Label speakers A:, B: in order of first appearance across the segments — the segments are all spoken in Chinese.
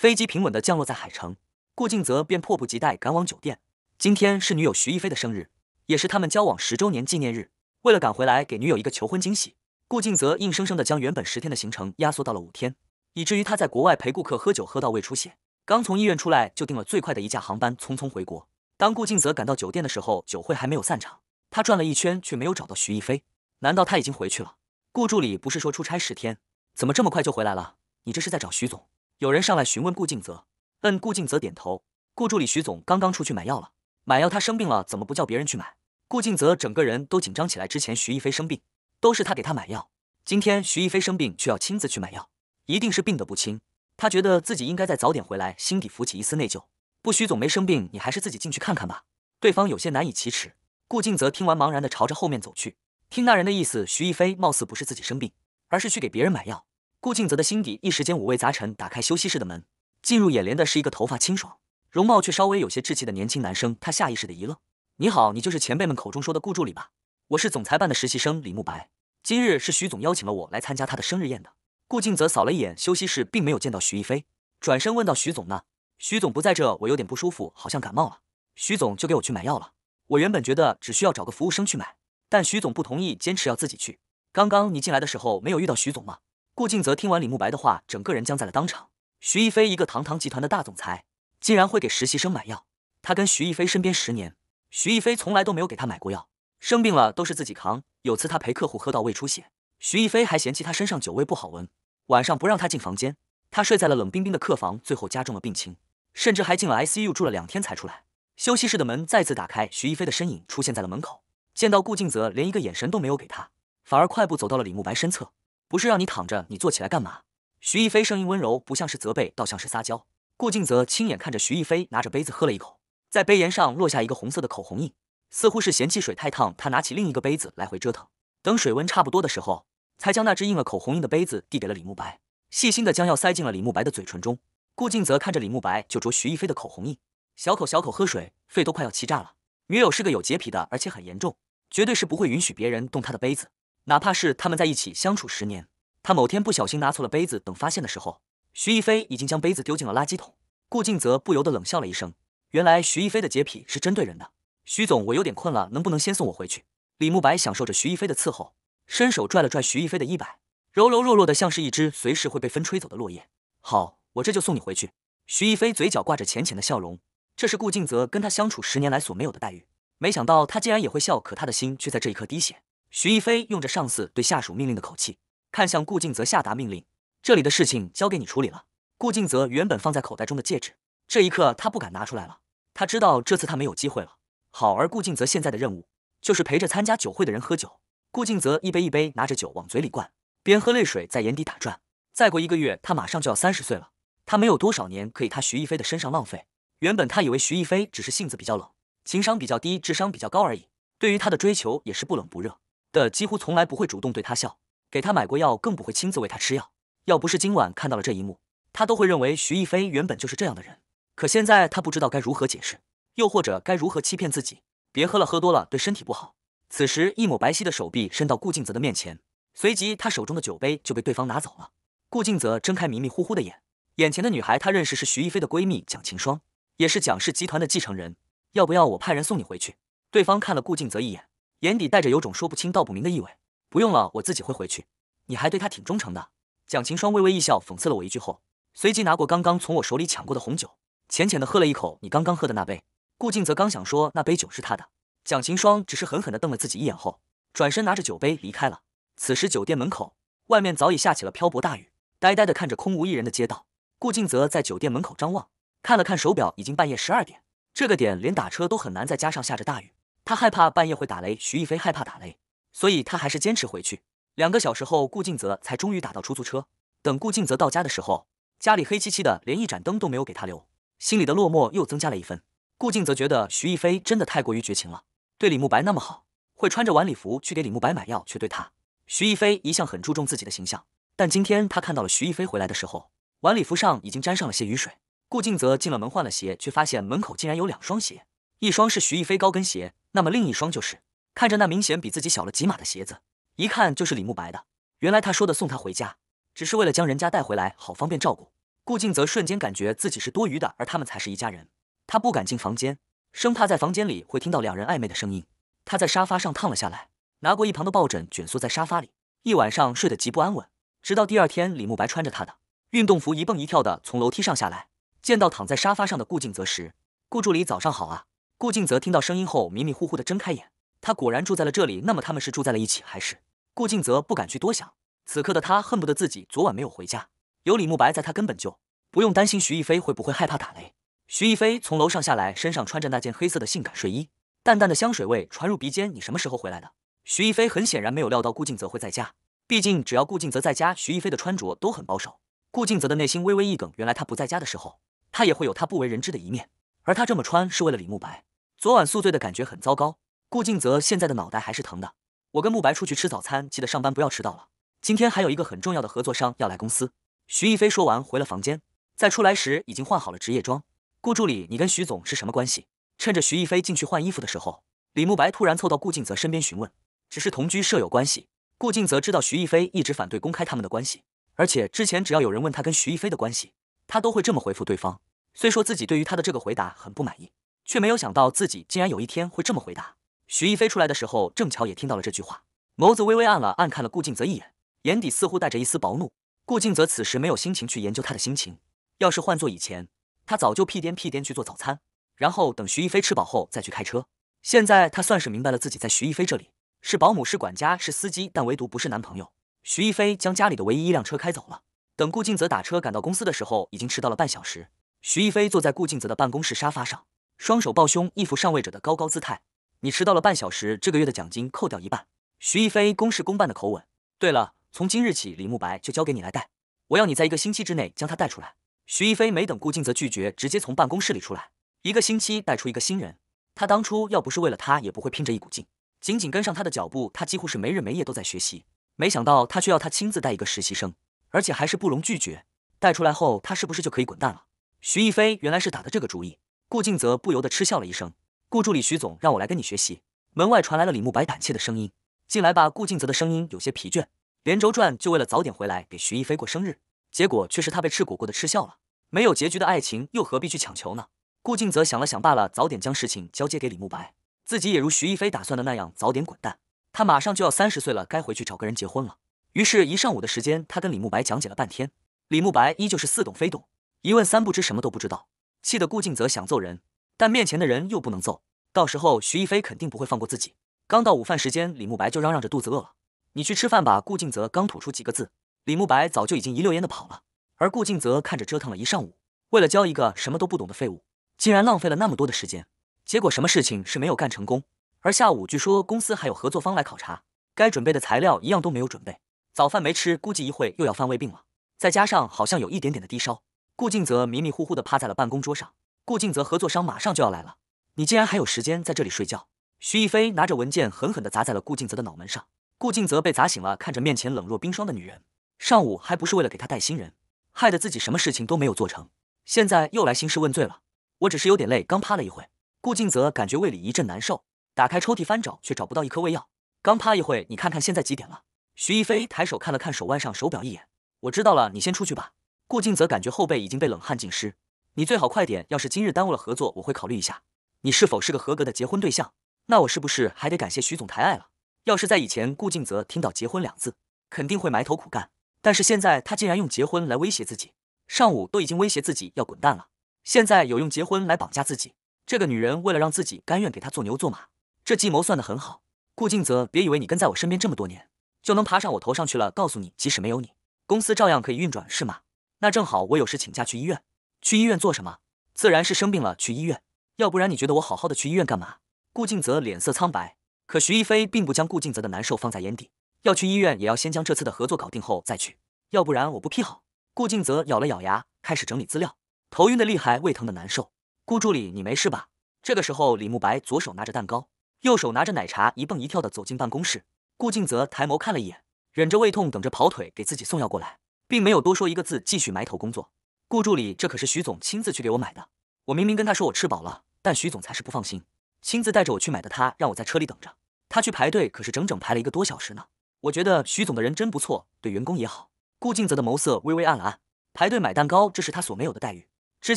A: 飞机平稳地降落在海城，顾靖泽便迫不及待赶往酒店。今天是女友徐一飞的生日，也是他们交往十周年纪念日。为了赶回来给女友一个求婚惊喜，顾靖泽硬生生地将原本十天的行程压缩到了五天，以至于他在国外陪顾客喝酒喝到胃出血。刚从医院出来，就订了最快的一架航班，匆匆回国。当顾靖泽赶到酒店的时候，酒会还没有散场。他转了一圈，却没有找到徐一飞。难道他已经回去了？顾助理不是说出差十天，怎么这么快就回来了？你这是在找徐总？有人上来询问顾静泽，嗯，顾静泽点头。顾助理徐总刚刚出去买药了，买药他生病了，怎么不叫别人去买？顾静泽整个人都紧张起来。之前徐逸飞生病，都是他给他买药，今天徐逸飞生病却要亲自去买药，一定是病得不轻。他觉得自己应该再早点回来，心底浮起一丝内疚。不，徐总没生病，你还是自己进去看看吧。对方有些难以启齿。顾静泽听完，茫然地朝着后面走去。听那人的意思，徐逸飞貌似不是自己生病，而是去给别人买药。顾静泽的心底一时间五味杂陈，打开休息室的门，进入眼帘的是一个头发清爽、容貌却稍微有些稚气的年轻男生。他下意识的一愣：“你好，你就是前辈们口中说的顾助理吧？我是总裁办的实习生李慕白。今日是徐总邀请了我来参加他的生日宴的。”顾静泽扫了一眼休息室，并没有见到徐逸飞，转身问道：“徐总呢？”“徐总不在这，我有点不舒服，好像感冒了。徐总就给我去买药了。我原本觉得只需要找个服务生去买，但徐总不同意，坚持要自己去。刚刚你进来的时候没有遇到徐总吗？”顾静泽听完李慕白的话，整个人僵在了当场。徐逸飞一个堂堂集团的大总裁，竟然会给实习生买药？他跟徐逸飞身边十年，徐逸飞从来都没有给他买过药，生病了都是自己扛。有次他陪客户喝到胃出血，徐逸飞还嫌弃他身上酒味不好闻，晚上不让他进房间，他睡在了冷冰冰的客房，最后加重了病情，甚至还进了 ICU 住了两天才出来。休息室的门再次打开，徐逸飞的身影出现在了门口，见到顾静泽，连一个眼神都没有给他，反而快步走到了李慕白身侧。不是让你躺着，你坐起来干嘛？徐逸飞声音温柔，不像是责备，倒像是撒娇。顾静泽亲眼看着徐逸飞拿着杯子喝了一口，在杯沿上落下一个红色的口红印，似乎是嫌弃水太烫。他拿起另一个杯子来回折腾，等水温差不多的时候，才将那只印了口红印的杯子递给了李慕白，细心的将药塞进了李慕白的嘴唇中。顾静泽看着李慕白就啄徐逸飞的口红印，小口小口喝水，肺都快要气炸了。女友是个有洁癖的，而且很严重，绝对是不会允许别人动她的杯子。哪怕是他们在一起相处十年，他某天不小心拿错了杯子，等发现的时候，徐逸飞已经将杯子丢进了垃圾桶。顾静泽不由得冷笑了一声，原来徐逸飞的洁癖是针对人的。徐总，我有点困了，能不能先送我回去？李慕白享受着徐逸飞的伺候，伸手拽了拽徐逸飞的衣摆，柔柔弱弱的像是一只随时会被风吹走的落叶。好，我这就送你回去。徐逸飞嘴角挂着浅浅的笑容，这是顾静泽跟他相处十年来所没有的待遇。没想到他竟然也会笑，可他的心却在这一刻滴血。徐逸飞用着上司对下属命令的口气，看向顾静泽下达命令：“这里的事情交给你处理了。”顾静泽原本放在口袋中的戒指，这一刻他不敢拿出来了。他知道这次他没有机会了。好，而顾静泽现在的任务就是陪着参加酒会的人喝酒。顾静泽一杯一杯拿着酒往嘴里灌，边喝泪水在眼底打转。再过一个月，他马上就要三十岁了。他没有多少年可以他徐逸飞的身上浪费。原本他以为徐逸飞只是性子比较冷，情商比较低，智商比较高而已，对于他的追求也是不冷不热。的几乎从来不会主动对他笑，给他买过药，更不会亲自喂他吃药。要不是今晚看到了这一幕，他都会认为徐逸飞原本就是这样的人。可现在他不知道该如何解释，又或者该如何欺骗自己。别喝了，喝多了对身体不好。此时，一抹白皙的手臂伸到顾静泽的面前，随即他手中的酒杯就被对方拿走了。顾静泽睁开迷迷糊糊的眼，眼前的女孩他认识，是徐逸飞的闺蜜蒋晴霜，也是蒋氏集团的继承人。要不要我派人送你回去？对方看了顾静泽一眼。眼底带着有种说不清道不明的意味。不用了，我自己会回去。你还对他挺忠诚的。蒋琴霜微微一笑，讽刺了我一句后，随即拿过刚刚从我手里抢过的红酒，浅浅的喝了一口你刚刚喝的那杯。顾静泽刚想说那杯酒是他的，蒋琴霜只是狠狠的瞪了自己一眼后，转身拿着酒杯离开了。此时酒店门口外面早已下起了瓢泼大雨，呆呆的看着空无一人的街道。顾静泽在酒店门口张望，看了看手表，已经半夜十二点。这个点连打车都很难，再加上下着大雨。他害怕半夜会打雷，徐逸飞害怕打雷，所以他还是坚持回去。两个小时后，顾静泽才终于打到出租车。等顾静泽到家的时候，家里黑漆漆的，连一盏灯都没有给他留，心里的落寞又增加了一分。顾静泽觉得徐逸飞真的太过于绝情了，对李慕白那么好，会穿着晚礼服去给李慕白买药，却对他……徐逸飞一向很注重自己的形象，但今天他看到了徐逸飞回来的时候，晚礼服上已经沾上了些雨水。顾静泽进了门换了鞋，却发现门口竟然有两双鞋，一双是徐逸飞高跟鞋。那么另一双就是看着那明显比自己小了几码的鞋子，一看就是李慕白的。原来他说的送他回家，只是为了将人家带回来，好方便照顾。顾靖泽瞬间感觉自己是多余的，而他们才是一家人。他不敢进房间，生怕在房间里会听到两人暧昧的声音。他在沙发上躺了下来，拿过一旁的抱枕卷缩在沙发里，一晚上睡得极不安稳。直到第二天，李慕白穿着他的运动服一蹦一跳地从楼梯上下来，见到躺在沙发上的顾靖泽时，顾助理早上好啊。顾静泽听到声音后，迷迷糊糊地睁开眼，他果然住在了这里。那么他们是住在了一起还是？顾静泽不敢去多想，此刻的他恨不得自己昨晚没有回家。有李慕白在，他根本就不用担心徐逸飞会不会害怕打雷。徐逸飞从楼上下来，身上穿着那件黑色的性感睡衣，淡淡的香水味传入鼻尖。你什么时候回来的？徐逸飞很显然没有料到顾静泽会在家，毕竟只要顾静泽在家，徐逸飞的穿着都很保守。顾静泽的内心微微一梗，原来他不在家的时候，他也会有他不为人知的一面，而他这么穿是为了李慕白。昨晚宿醉的感觉很糟糕，顾静泽现在的脑袋还是疼的。我跟慕白出去吃早餐，记得上班不要迟到了。今天还有一个很重要的合作商要来公司。徐逸飞说完回了房间，在出来时已经换好了职业装。顾助理，你跟徐总是什么关系？趁着徐逸飞进去换衣服的时候，李慕白突然凑到顾静泽身边询问。只是同居舍友关系。顾静泽知道徐逸飞一直反对公开他们的关系，而且之前只要有人问他跟徐逸飞的关系，他都会这么回复对方。虽说自己对于他的这个回答很不满意。却没有想到自己竟然有一天会这么回答。徐逸飞出来的时候，正巧也听到了这句话，眸子微微暗了，暗看了顾静泽一眼，眼底似乎带着一丝薄怒。顾静泽此时没有心情去研究他的心情，要是换做以前，他早就屁颠屁颠去做早餐，然后等徐逸飞吃饱后再去开车。现在他算是明白了，自己在徐逸飞这里是保姆，是管家，是司机，但唯独不是男朋友。徐逸飞将家里的唯一一辆车开走了。等顾静泽打车赶到公司的时候，已经迟到了半小时。徐逸飞坐在顾静泽的办公室沙发上。双手抱胸，一副上位者的高高姿态。你迟到了半小时，这个月的奖金扣掉一半。徐逸飞公事公办的口吻。对了，从今日起，李慕白就交给你来带，我要你在一个星期之内将他带出来。徐逸飞没等顾静泽拒绝，直接从办公室里出来。一个星期带出一个新人，他当初要不是为了他，也不会拼着一股劲，紧紧跟上他的脚步。他几乎是没日没夜都在学习，没想到他却要他亲自带一个实习生，而且还是不容拒绝。带出来后，他是不是就可以滚蛋了？徐逸飞原来是打的这个主意。顾静泽不由得嗤笑了一声。顾助理，徐总让我来跟你学习。门外传来了李慕白胆怯的声音：“进来吧。”顾静泽的声音有些疲倦。连轴转就为了早点回来给徐逸飞过生日，结果却是他被赤果果的嗤笑了。没有结局的爱情又何必去强求呢？顾静泽想了想，罢了，早点将事情交接给李慕白，自己也如徐逸飞打算的那样早点滚蛋。他马上就要三十岁了，该回去找个人结婚了。于是，一上午的时间，他跟李慕白讲解了半天，李慕白依旧是似懂非懂，一问三不知，什么都不知道。气得顾静泽想揍人，但面前的人又不能揍，到时候徐逸飞肯定不会放过自己。刚到午饭时间，李慕白就嚷嚷着肚子饿了，你去吃饭吧。顾静泽刚吐出几个字，李慕白早就已经一溜烟的跑了。而顾静泽看着折腾了一上午，为了教一个什么都不懂的废物，竟然浪费了那么多的时间，结果什么事情是没有干成功。而下午据说公司还有合作方来考察，该准备的材料一样都没有准备，早饭没吃，估计一会又要犯胃病了，再加上好像有一点点的低烧。顾静泽迷迷糊糊地趴在了办公桌上。顾静泽，合作商马上就要来了，你竟然还有时间在这里睡觉？徐逸飞拿着文件狠狠地砸在了顾静泽的脑门上。顾静泽被砸醒了，看着面前冷若冰霜的女人，上午还不是为了给她带新人，害得自己什么事情都没有做成，现在又来兴师问罪了。我只是有点累，刚趴了一会。顾静泽感觉胃里一阵难受，打开抽屉翻找，却找不到一颗胃药。刚趴一会，你看看现在几点了？徐逸飞抬手看了看手腕上手表一眼，我知道了，你先出去吧。顾静则感觉后背已经被冷汗浸湿，你最好快点。要是今日耽误了合作，我会考虑一下你是否是个合格的结婚对象。那我是不是还得感谢徐总抬爱了？要是在以前，顾静泽听到结婚两字，肯定会埋头苦干。但是现在，他竟然用结婚来威胁自己。上午都已经威胁自己要滚蛋了，现在有用结婚来绑架自己。这个女人为了让自己甘愿给她做牛做马，这计谋算得很好。顾静泽，别以为你跟在我身边这么多年，就能爬上我头上去了。告诉你，即使没有你，公司照样可以运转，是吗？那正好，我有事请假去医院。去医院做什么？自然是生病了去医院。要不然你觉得我好好的去医院干嘛？顾静泽脸色苍白，可徐一飞并不将顾静泽的难受放在眼底。要去医院，也要先将这次的合作搞定后再去。要不然我不批好。顾静泽咬了咬牙，开始整理资料。头晕的厉害，胃疼的难受。顾助理，你没事吧？这个时候，李慕白左手拿着蛋糕，右手拿着奶茶，一蹦一跳的走进办公室。顾静泽抬眸看了一眼，忍着胃痛，等着跑腿给自己送药过来。并没有多说一个字，继续埋头工作。顾助理，这可是徐总亲自去给我买的。我明明跟他说我吃饱了，但徐总才是不放心，亲自带着我去买的。他让我在车里等着，他去排队，可是整整排了一个多小时呢。我觉得徐总的人真不错，对员工也好。顾静泽的眸色微微暗了暗。排队买蛋糕，这是他所没有的待遇。之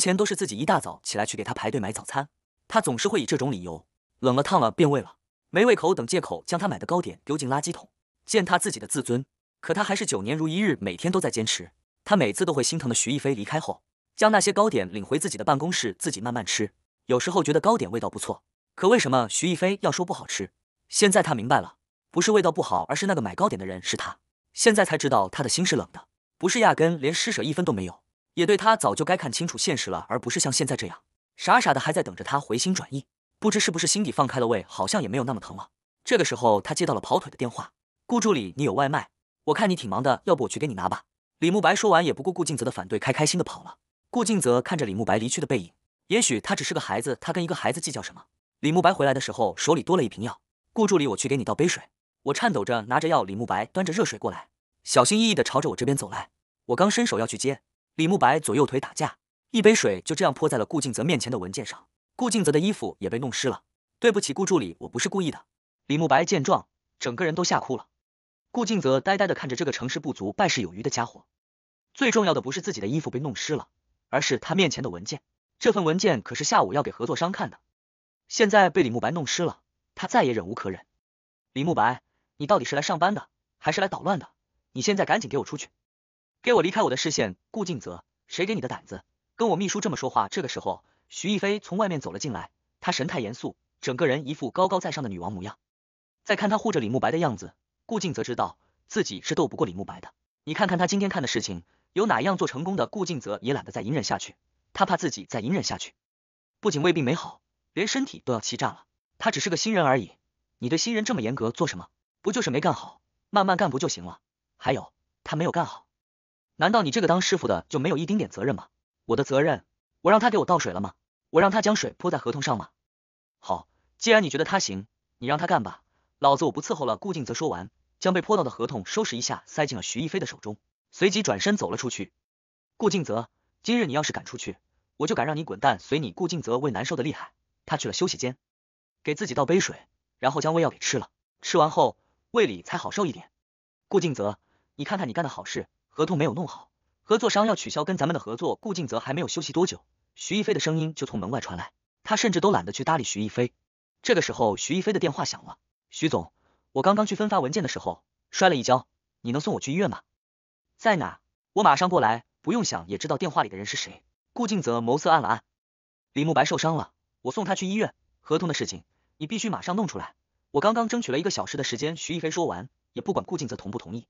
A: 前都是自己一大早起来去给他排队买早餐，他总是会以这种理由，冷了、烫了、变味了、没胃口等借口，将他买的糕点丢进垃圾桶，践踏自己的自尊。可他还是九年如一日，每天都在坚持。他每次都会心疼的徐逸飞离开后，将那些糕点领回自己的办公室，自己慢慢吃。有时候觉得糕点味道不错，可为什么徐逸飞要说不好吃？现在他明白了，不是味道不好，而是那个买糕点的人是他。现在才知道他的心是冷的，不是压根连施舍一分都没有，也对他早就该看清楚现实了，而不是像现在这样傻傻的还在等着他回心转意。不知是不是心底放开了胃，好像也没有那么疼了。这个时候，他接到了跑腿的电话：“顾助理，你有外卖？”我看你挺忙的，要不我去给你拿吧。李慕白说完，也不顾顾静泽的反对，开开心的跑了。顾静泽看着李慕白离去的背影，也许他只是个孩子，他跟一个孩子计较什么？李慕白回来的时候，手里多了一瓶药。顾助理，我去给你倒杯水。我颤抖着拿着药，李慕白端着热水过来，小心翼翼的朝着我这边走来。我刚伸手要去接，李慕白左右腿打架，一杯水就这样泼在了顾静泽面前的文件上。顾静泽的衣服也被弄湿了。对不起，顾助理，我不是故意的。李慕白见状，整个人都吓哭了。顾静泽呆呆的看着这个成事不足败事有余的家伙，最重要的不是自己的衣服被弄湿了，而是他面前的文件。这份文件可是下午要给合作商看的，现在被李慕白弄湿了，他再也忍无可忍。李慕白，你到底是来上班的，还是来捣乱的？你现在赶紧给我出去，给我离开我的视线！顾静泽，谁给你的胆子跟我秘书这么说话？这个时候，徐逸飞从外面走了进来，他神态严肃，整个人一副高高在上的女王模样。再看他护着李慕白的样子。顾静泽知道自己是斗不过李慕白的，你看看他今天看的事情，有哪一样做成功的？顾静泽也懒得再隐忍下去，他怕自己再隐忍下去，不仅胃病没好，连身体都要气炸了。他只是个新人而已，你对新人这么严格做什么？不就是没干好，慢慢干不就行了？还有，他没有干好，难道你这个当师傅的就没有一丁点责任吗？我的责任，我让他给我倒水了吗？我让他将水泼在合同上吗？好，既然你觉得他行，你让他干吧。老子我不伺候了！顾靖泽说完，将被泼到的合同收拾一下，塞进了徐逸飞的手中，随即转身走了出去。顾靖泽，今日你要是敢出去，我就敢让你滚蛋，随你！顾靖泽胃难受的厉害，他去了休息间，给自己倒杯水，然后将胃药给吃了，吃完后胃里才好受一点。顾靖泽，你看看你干的好事，合同没有弄好，合作商要取消跟咱们的合作。顾靖泽还没有休息多久，徐逸飞的声音就从门外传来，他甚至都懒得去搭理徐逸飞。这个时候，徐逸飞的电话响了。徐总，我刚刚去分发文件的时候摔了一跤，你能送我去医院吗？在哪？我马上过来。不用想也知道电话里的人是谁。顾静泽眸色暗了暗，李慕白受伤了，我送他去医院。合同的事情，你必须马上弄出来。我刚刚争取了一个小时的时间。徐逸飞说完，也不管顾静泽同不同意，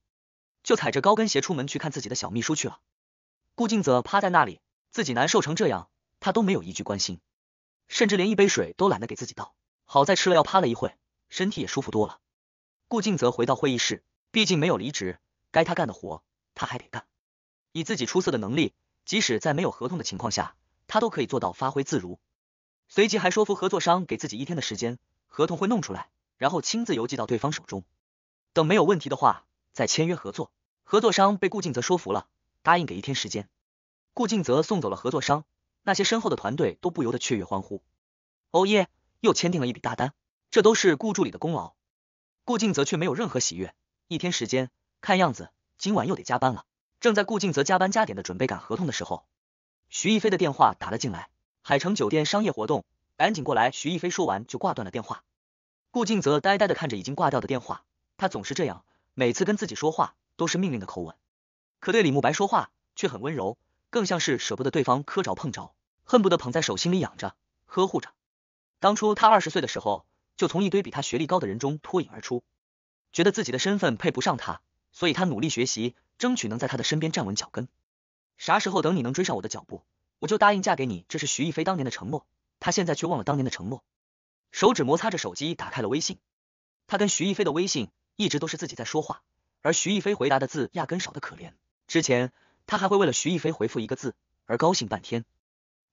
A: 就踩着高跟鞋出门去看自己的小秘书去了。顾静泽趴在那里，自己难受成这样，他都没有一句关心，甚至连一杯水都懒得给自己倒。好在吃了药，趴了一会。身体也舒服多了。顾静泽回到会议室，毕竟没有离职，该他干的活他还得干。以自己出色的能力，即使在没有合同的情况下，他都可以做到发挥自如。随即还说服合作商给自己一天的时间，合同会弄出来，然后亲自邮寄到对方手中。等没有问题的话，再签约合作。合作商被顾静泽说服了，答应给一天时间。顾静泽送走了合作商，那些身后的团队都不由得雀跃欢呼：“欧耶，又签订了一笔大单！”这都是顾助理的功劳，顾静泽却没有任何喜悦。一天时间，看样子今晚又得加班了。正在顾静泽加班加点的准备赶合同的时候，徐逸飞的电话打了进来。海城酒店商业活动，赶紧过来！徐逸飞说完就挂断了电话。顾静泽呆呆的看着已经挂掉的电话，他总是这样，每次跟自己说话都是命令的口吻，可对李慕白说话却很温柔，更像是舍不得对方磕着碰着，恨不得捧在手心里养着，呵护着。当初他二十岁的时候。就从一堆比他学历高的人中脱颖而出，觉得自己的身份配不上他，所以他努力学习，争取能在他的身边站稳脚跟。啥时候等你能追上我的脚步，我就答应嫁给你。这是徐逸飞当年的承诺，他现在却忘了当年的承诺。手指摩擦着手机，打开了微信。他跟徐逸飞的微信一直都是自己在说话，而徐逸飞回答的字压根少的可怜。之前他还会为了徐逸飞回复一个字而高兴半天，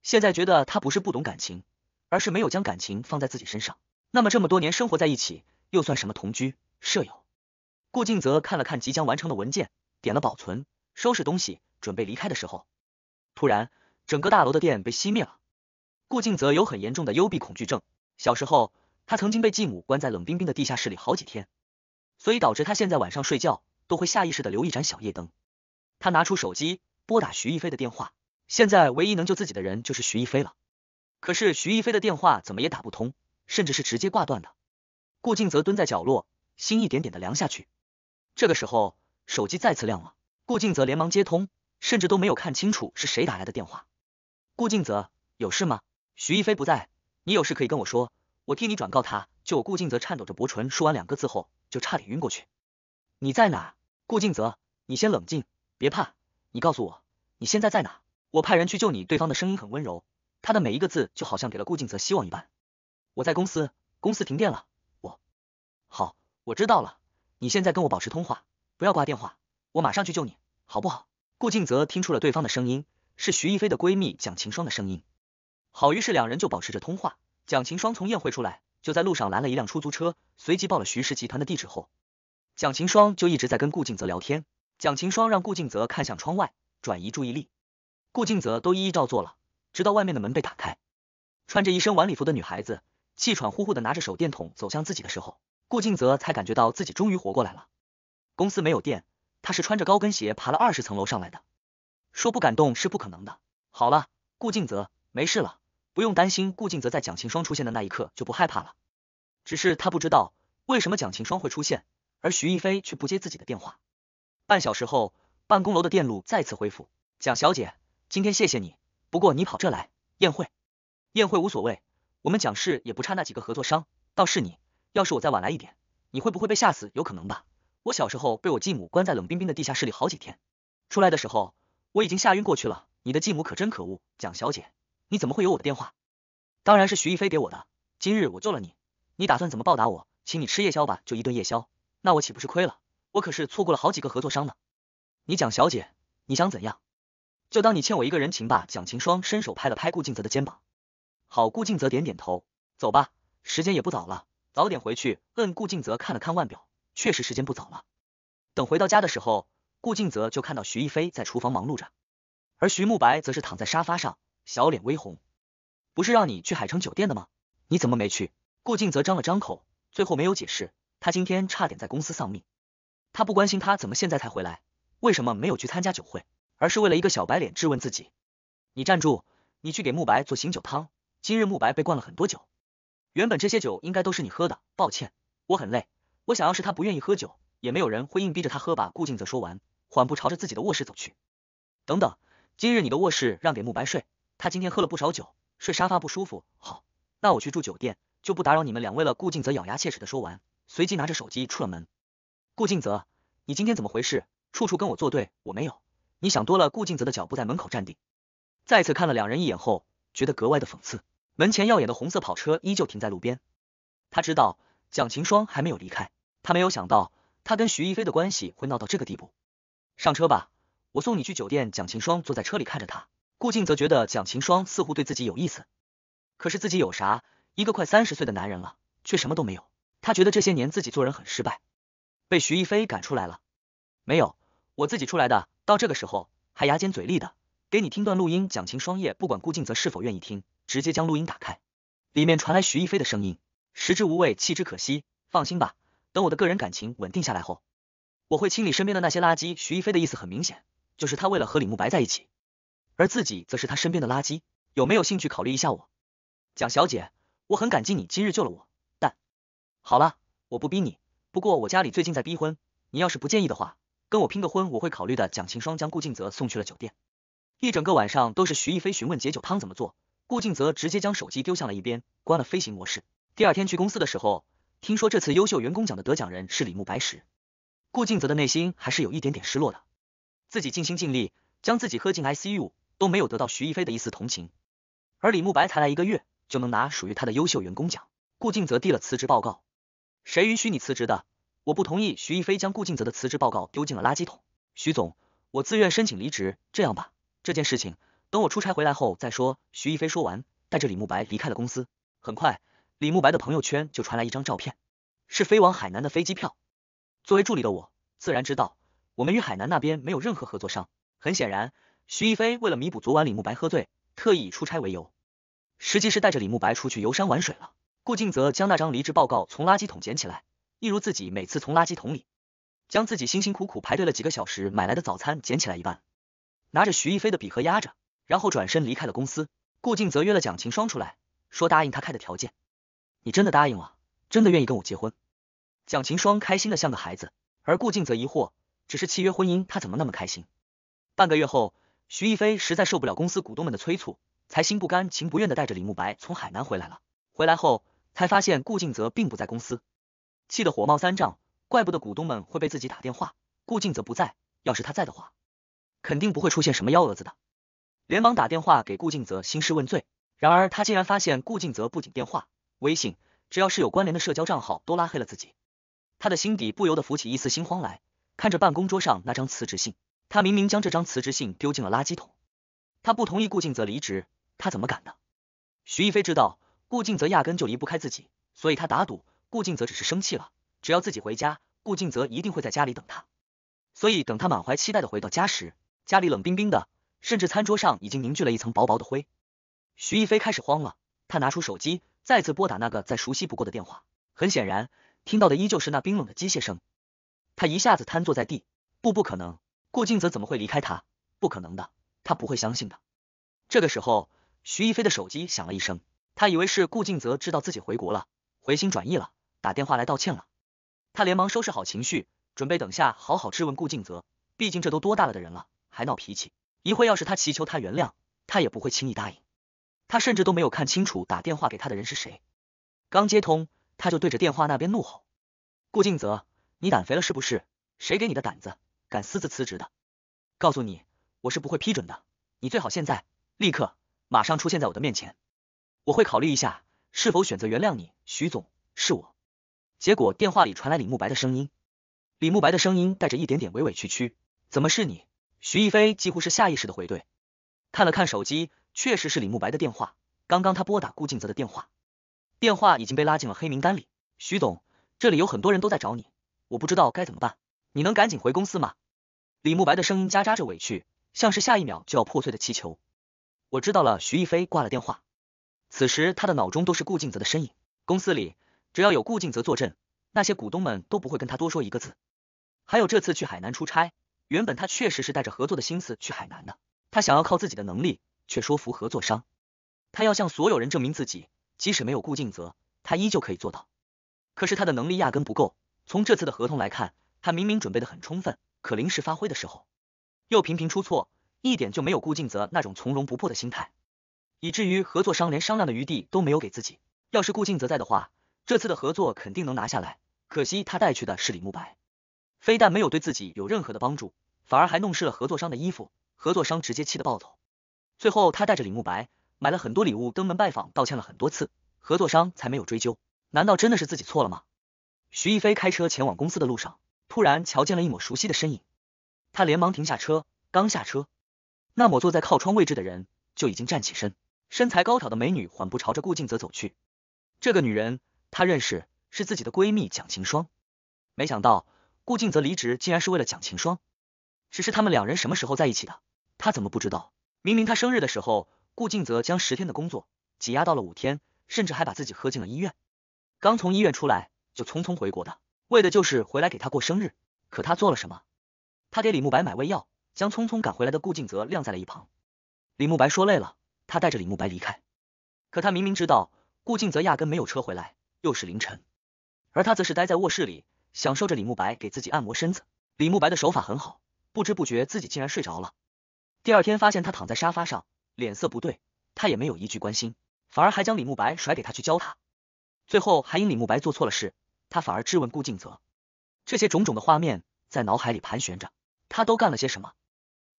A: 现在觉得他不是不懂感情，而是没有将感情放在自己身上。那么这么多年生活在一起，又算什么同居、舍友？顾静泽看了看即将完成的文件，点了保存，收拾东西准备离开的时候，突然整个大楼的电被熄灭了。顾静泽有很严重的幽闭恐惧症，小时候他曾经被继母关在冷冰冰的地下室里好几天，所以导致他现在晚上睡觉都会下意识的留一盏小夜灯。他拿出手机拨打徐逸飞的电话，现在唯一能救自己的人就是徐逸飞了。可是徐逸飞的电话怎么也打不通。甚至是直接挂断的。顾静泽蹲在角落，心一点点的凉下去。这个时候，手机再次亮了，顾静泽连忙接通，甚至都没有看清楚是谁打来的电话。顾静泽，有事吗？徐逸飞不在，你有事可以跟我说，我替你转告他。就我顾静泽颤抖着薄唇，说完两个字后，就差点晕过去。你在哪？顾静泽，你先冷静，别怕，你告诉我，你现在在哪？我派人去救你。对方的声音很温柔，他的每一个字就好像给了顾静泽希望一般。我在公司，公司停电了。我好，我知道了。你现在跟我保持通话，不要挂电话，我马上去救你，好不好？顾静泽听出了对方的声音，是徐逸飞的闺蜜蒋晴霜的声音。好，于是两人就保持着通话。蒋晴霜从宴会出来，就在路上拦了一辆出租车，随即报了徐氏集团的地址后，蒋晴霜就一直在跟顾静泽聊天。蒋晴霜让顾静泽看向窗外，转移注意力，顾静泽都一一照做了。直到外面的门被打开，穿着一身晚礼服的女孩子。气喘呼呼的拿着手电筒走向自己的时候，顾静泽才感觉到自己终于活过来了。公司没有电，他是穿着高跟鞋爬了二十层楼上来的，说不感动是不可能的。好了，顾静泽没事了，不用担心。顾静泽在蒋晴霜出现的那一刻就不害怕了，只是他不知道为什么蒋晴霜会出现，而徐逸飞却不接自己的电话。半小时后，办公楼的电路再次恢复。蒋小姐，今天谢谢你，不过你跑这来宴会，宴会无所谓。我们蒋氏也不差那几个合作商，倒是你，要是我再晚来一点，你会不会被吓死？有可能吧。我小时候被我继母关在冷冰冰的地下室里好几天，出来的时候我已经吓晕过去了。你的继母可真可恶，蒋小姐，你怎么会有我的电话？当然是徐逸飞给我的。今日我救了你，你打算怎么报答我？请你吃夜宵吧，就一顿夜宵，那我岂不是亏了？我可是错过了好几个合作商呢。你蒋小姐，你想怎样？就当你欠我一个人情吧。蒋晴霜伸手拍了拍顾静泽的肩膀。好，顾静泽点点头，走吧，时间也不早了，早点回去。嗯，顾静泽看了看腕表，确实时间不早了。等回到家的时候，顾静泽就看到徐逸飞在厨房忙碌着，而徐慕白则是躺在沙发上，小脸微红。不是让你去海城酒店的吗？你怎么没去？顾静泽张了张口，最后没有解释。他今天差点在公司丧命，他不关心他怎么现在才回来，为什么没有去参加酒会，而是为了一个小白脸质问自己。你站住！你去给慕白做醒酒汤。今日慕白被灌了很多酒，原本这些酒应该都是你喝的。抱歉，我很累，我想要是他不愿意喝酒，也没有人会硬逼着他喝吧。顾静泽说完，缓步朝着自己的卧室走去。等等，今日你的卧室让给慕白睡，他今天喝了不少酒，睡沙发不舒服。好，那我去住酒店，就不打扰你们两位了。顾静泽咬牙切齿的说完，随即拿着手机出了门。顾静泽，你今天怎么回事？处处跟我作对，我没有，你想多了。顾静泽的脚步在门口站定，再次看了两人一眼后，觉得格外的讽刺。门前耀眼的红色跑车依旧停在路边，他知道蒋晴霜还没有离开。他没有想到，他跟徐逸飞的关系会闹到这个地步。上车吧，我送你去酒店。蒋晴霜坐在车里看着他，顾静则觉得蒋晴霜似乎对自己有意思，可是自己有啥？一个快三十岁的男人了，却什么都没有。他觉得这些年自己做人很失败，被徐逸飞赶出来了，没有我自己出来的。到这个时候还牙尖嘴利的，给你听段录音。蒋晴霜也不管顾静则是否愿意听。直接将录音打开，里面传来徐逸飞的声音，食之无味，弃之可惜。放心吧，等我的个人感情稳定下来后，我会清理身边的那些垃圾。徐逸飞的意思很明显，就是他为了和李慕白在一起，而自己则是他身边的垃圾。有没有兴趣考虑一下我，蒋小姐？我很感激你今日救了我，但好了，我不逼你。不过我家里最近在逼婚，你要是不介意的话，跟我拼个婚，我会考虑的。蒋晴霜将顾静泽送去了酒店，一整个晚上都是徐逸飞询问解酒汤怎么做。顾静泽直接将手机丢向了一边，关了飞行模式。第二天去公司的时候，听说这次优秀员工奖的得奖人是李慕白时，顾静泽的内心还是有一点点失落的。自己尽心尽力，将自己喝进 ICU 都没有得到徐逸飞的一丝同情，而李慕白才来一个月就能拿属于他的优秀员工奖。顾静泽递了辞职报告，谁允许你辞职的？我不同意。徐逸飞将顾静泽的辞职报告丢进了垃圾桶。徐总，我自愿申请离职。这样吧，这件事情。等我出差回来后再说。徐一飞说完，带着李慕白离开了公司。很快，李慕白的朋友圈就传来一张照片，是飞往海南的飞机票。作为助理的我，自然知道我们与海南那边没有任何合作商。很显然，徐一飞为了弥补昨晚李慕白喝醉，特意以出差为由，实际是带着李慕白出去游山玩水了。顾静泽将那张离职报告从垃圾桶捡起来，一如自己每次从垃圾桶里将自己辛辛苦苦排队了几个小时买来的早餐捡起来一半，拿着徐一飞的笔盒压着。然后转身离开了公司。顾静泽约了蒋晴霜出来，说答应他开的条件，你真的答应了，真的愿意跟我结婚？蒋晴霜开心的像个孩子，而顾静泽疑惑，只是契约婚姻，他怎么那么开心？半个月后，徐逸飞实在受不了公司股东们的催促，才心不甘情不愿的带着李慕白从海南回来了。回来后才发现顾静泽并不在公司，气得火冒三丈，怪不得股东们会被自己打电话，顾静泽不在，要是他在的话，肯定不会出现什么幺蛾子的。连忙打电话给顾静泽兴师问罪，然而他竟然发现顾静泽不仅电话、微信，只要是有关联的社交账号都拉黑了自己。他的心底不由得浮起一丝心慌来，看着办公桌上那张辞职信，他明明将这张辞职信丢进了垃圾桶。他不同意顾静泽离职，他怎么敢呢？徐逸飞知道顾静泽压根就离不开自己，所以他打赌顾静泽只是生气了。只要自己回家，顾静泽一定会在家里等他。所以等他满怀期待的回到家时，家里冷冰冰的。甚至餐桌上已经凝聚了一层薄薄的灰，徐一飞开始慌了。他拿出手机，再次拨打那个再熟悉不过的电话。很显然，听到的依旧是那冰冷的机械声。他一下子瘫坐在地。不，不可能！顾静泽怎么会离开他？不可能的，他不会相信的。这个时候，徐一飞的手机响了一声，他以为是顾静泽知道自己回国了，回心转意了，打电话来道歉了。他连忙收拾好情绪，准备等下好好质问顾静泽。毕竟这都多大了的人了，还闹脾气。一会要是他祈求他原谅，他也不会轻易答应。他甚至都没有看清楚打电话给他的人是谁，刚接通他就对着电话那边怒吼：“顾静泽，你胆肥了是不是？谁给你的胆子敢私自辞职的？告诉你，我是不会批准的。你最好现在、立刻、马上出现在我的面前，我会考虑一下是否选择原谅你。”徐总，是我。结果电话里传来李慕白的声音，李慕白的声音带着一点点委委屈屈：“怎么是你？”徐逸飞几乎是下意识的回对，看了看手机，确实是李慕白的电话。刚刚他拨打顾静泽的电话，电话已经被拉进了黑名单里。徐总，这里有很多人都在找你，我不知道该怎么办，你能赶紧回公司吗？李慕白的声音夹杂着委屈，像是下一秒就要破碎的气球。我知道了，徐逸飞挂了电话。此时他的脑中都是顾静泽的身影。公司里只要有顾静泽坐镇，那些股东们都不会跟他多说一个字。还有这次去海南出差。原本他确实是带着合作的心思去海南的，他想要靠自己的能力，去说服合作商，他要向所有人证明自己，即使没有顾静泽，他依旧可以做到。可是他的能力压根不够，从这次的合同来看，他明明准备的很充分，可临时发挥的时候，又频频出错，一点就没有顾静泽那种从容不迫的心态，以至于合作商连商量的余地都没有给自己。要是顾静泽在的话，这次的合作肯定能拿下来。可惜他带去的是李慕白。非但没有对自己有任何的帮助，反而还弄湿了合作商的衣服，合作商直接气得暴走。最后，他带着李慕白买了很多礼物登门拜访，道歉了很多次，合作商才没有追究。难道真的是自己错了吗？徐逸飞开车前往公司的路上，突然瞧见了一抹熟悉的身影，他连忙停下车，刚下车，那抹坐在靠窗位置的人就已经站起身，身材高挑的美女缓步朝着顾静泽走去。这个女人他认识，是自己的闺蜜蒋晴霜。没想到。顾静泽离职，竟然是为了蒋晴霜。只是他们两人什么时候在一起的，他怎么不知道？明明他生日的时候，顾静泽将十天的工作挤压到了五天，甚至还把自己喝进了医院。刚从医院出来，就匆匆回国的，为的就是回来给他过生日。可他做了什么？他给李慕白买胃药，将匆匆赶回来的顾静泽晾在了一旁。李慕白说累了，他带着李慕白离开。可他明明知道，顾静泽压根没有车回来，又是凌晨，而他则是待在卧室里。享受着李慕白给自己按摩身子，李慕白的手法很好，不知不觉自己竟然睡着了。第二天发现他躺在沙发上，脸色不对，他也没有一句关心，反而还将李慕白甩给他去教他。最后还因李慕白做错了事，他反而质问顾静泽。这些种种的画面在脑海里盘旋着，他都干了些什么？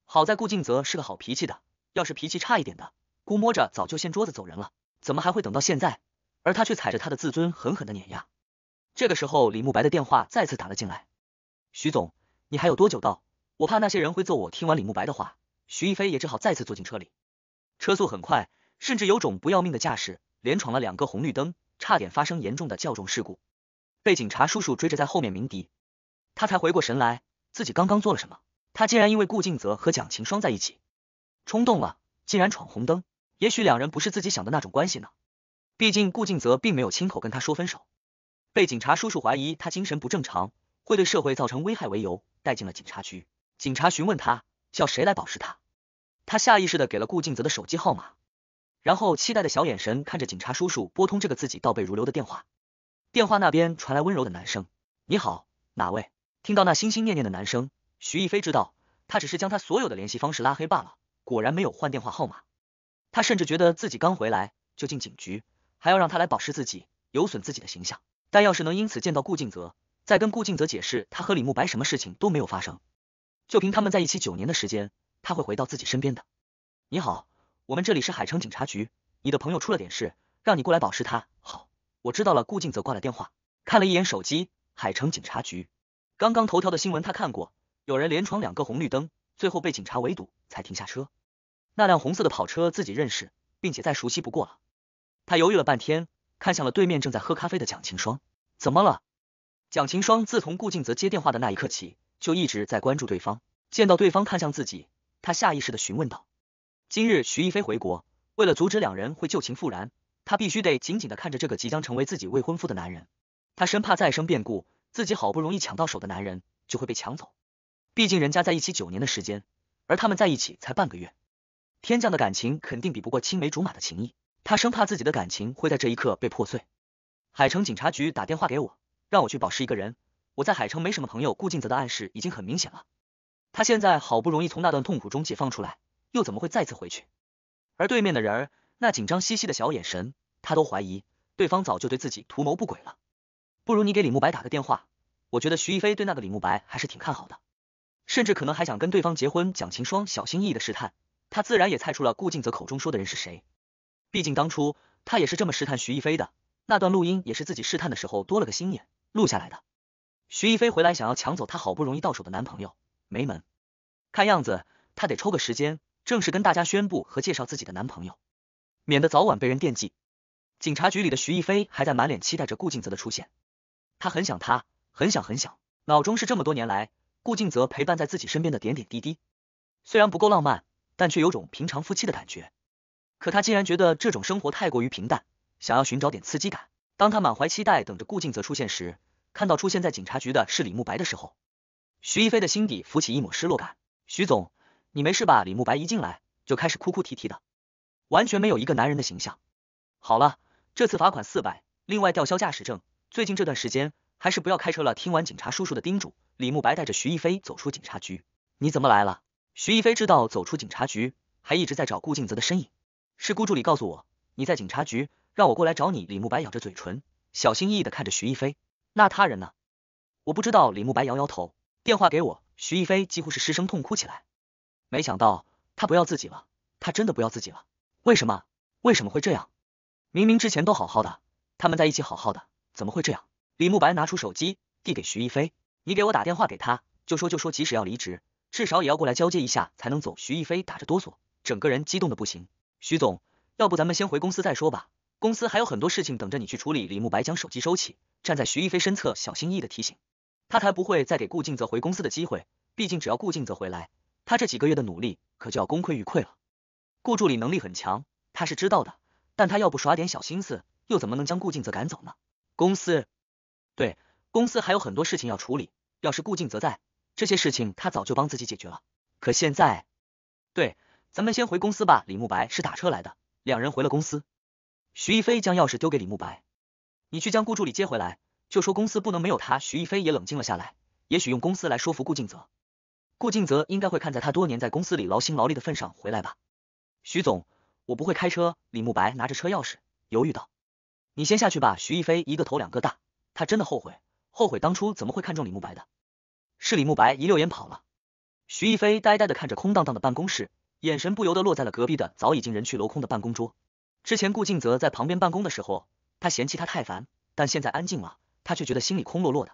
A: 好在顾静泽是个好脾气的，要是脾气差一点的，估摸着早就掀桌子走人了。怎么还会等到现在？而他却踩着他的自尊狠狠的碾压。这个时候，李慕白的电话再次打了进来。徐总，你还有多久到？我怕那些人会揍我。听完李慕白的话，徐逸飞也只好再次坐进车里。车速很快，甚至有种不要命的架势，连闯了两个红绿灯，差点发生严重的较重事故，被警察叔叔追着在后面鸣笛。他才回过神来，自己刚刚做了什么？他竟然因为顾静泽和蒋晴双在一起，冲动了，竟然闯红灯。也许两人不是自己想的那种关系呢。毕竟顾静泽并没有亲口跟他说分手。被警察叔叔怀疑他精神不正常，会对社会造成危害为由带进了警察局。警察询问他叫谁来保释他，他下意识的给了顾静泽的手机号码，然后期待的小眼神看着警察叔叔拨通这个自己倒背如流的电话。电话那边传来温柔的男声：“你好，哪位？”听到那心心念念的男声，徐逸飞知道他只是将他所有的联系方式拉黑罢了，果然没有换电话号码。他甚至觉得自己刚回来就进警局，还要让他来保释自己，有损自己的形象。但要是能因此见到顾静泽，再跟顾静泽解释他和李慕白什么事情都没有发生，就凭他们在一起九年的时间，他会回到自己身边的。你好，我们这里是海城警察局，你的朋友出了点事，让你过来保释他。好，我知道了。顾静泽挂了电话，看了一眼手机，海城警察局刚刚头条的新闻他看过，有人连闯两个红绿灯，最后被警察围堵才停下车。那辆红色的跑车自己认识，并且再熟悉不过了。他犹豫了半天。看向了对面正在喝咖啡的蒋晴霜，怎么了？蒋晴霜自从顾静泽接电话的那一刻起，就一直在关注对方。见到对方看向自己，他下意识的询问道：“今日徐逸飞回国，为了阻止两人会旧情复燃，他必须得紧紧的看着这个即将成为自己未婚夫的男人。他生怕再生变故，自己好不容易抢到手的男人就会被抢走。毕竟人家在一起九年的时间，而他们在一起才半个月，天降的感情肯定比不过青梅竹马的情谊。”他生怕自己的感情会在这一刻被破碎。海城警察局打电话给我，让我去保释一个人。我在海城没什么朋友，顾静泽的暗示已经很明显了。他现在好不容易从那段痛苦中解放出来，又怎么会再次回去？而对面的人那紧张兮兮的小眼神，他都怀疑对方早就对自己图谋不轨了。不如你给李慕白打个电话，我觉得徐逸飞对那个李慕白还是挺看好的，甚至可能还想跟对方结婚。蒋晴霜小心翼翼的试探，他自然也猜出了顾静泽口中说的人是谁。毕竟当初他也是这么试探徐逸飞的，那段录音也是自己试探的时候多了个心眼录下来的。徐逸飞回来想要抢走他好不容易到手的男朋友，没门！看样子他得抽个时间正式跟大家宣布和介绍自己的男朋友，免得早晚被人惦记。警察局里的徐逸飞还在满脸期待着顾静泽的出现，他很想他，很想很想，脑中是这么多年来顾静泽陪伴在自己身边的点点滴滴，虽然不够浪漫，但却有种平常夫妻的感觉。可他竟然觉得这种生活太过于平淡，想要寻找点刺激感。当他满怀期待等着顾静泽出现时，看到出现在警察局的是李慕白的时候，徐一飞的心底浮起一抹失落感。徐总，你没事吧？李慕白一进来就开始哭哭啼啼的，完全没有一个男人的形象。好了，这次罚款四百，另外吊销驾驶证。最近这段时间还是不要开车了。听完警察叔叔的叮嘱，李慕白带着徐一飞走出警察局。你怎么来了？徐一飞知道走出警察局，还一直在找顾静泽的身影。是顾助理告诉我你在警察局，让我过来找你。李慕白咬着嘴唇，小心翼翼的看着徐逸飞。那他人呢？我不知道。李慕白摇摇头。电话给我。徐逸飞几乎是失声痛哭起来。没想到他不要自己了，他真的不要自己了。为什么？为什么会这样？明明之前都好好的，他们在一起好好的，怎么会这样？李慕白拿出手机递给徐逸飞，你给我打电话给他，就说就说，即使要离职，至少也要过来交接一下才能走。徐逸飞打着哆嗦，整个人激动的不行。徐总，要不咱们先回公司再说吧，公司还有很多事情等着你去处理。李慕白将手机收起，站在徐一飞身侧，小心翼翼的提醒。他才不会再给顾静泽回公司的机会，毕竟只要顾静泽回来，他这几个月的努力可就要功亏一篑了。顾助理能力很强，他是知道的，但他要不耍点小心思，又怎么能将顾静泽赶走呢？公司，对，公司还有很多事情要处理，要是顾静泽在，这些事情他早就帮自己解决了。可现在，对。咱们先回公司吧。李慕白是打车来的，两人回了公司。徐一飞将钥匙丢给李慕白，你去将顾助理接回来，就说公司不能没有他。徐一飞也冷静了下来，也许用公司来说服顾静泽，顾静泽应该会看在他多年在公司里劳心劳力的份上回来吧。徐总，我不会开车。李慕白拿着车钥匙，犹豫道：“你先下去吧。”徐一飞一个头两个大，他真的后悔，后悔当初怎么会看中李慕白的，是李慕白一溜烟跑了。徐一飞呆呆的看着空荡荡的办公室。眼神不由得落在了隔壁的早已经人去楼空的办公桌。之前顾静泽在旁边办公的时候，他嫌弃他太烦，但现在安静了，他却觉得心里空落落的。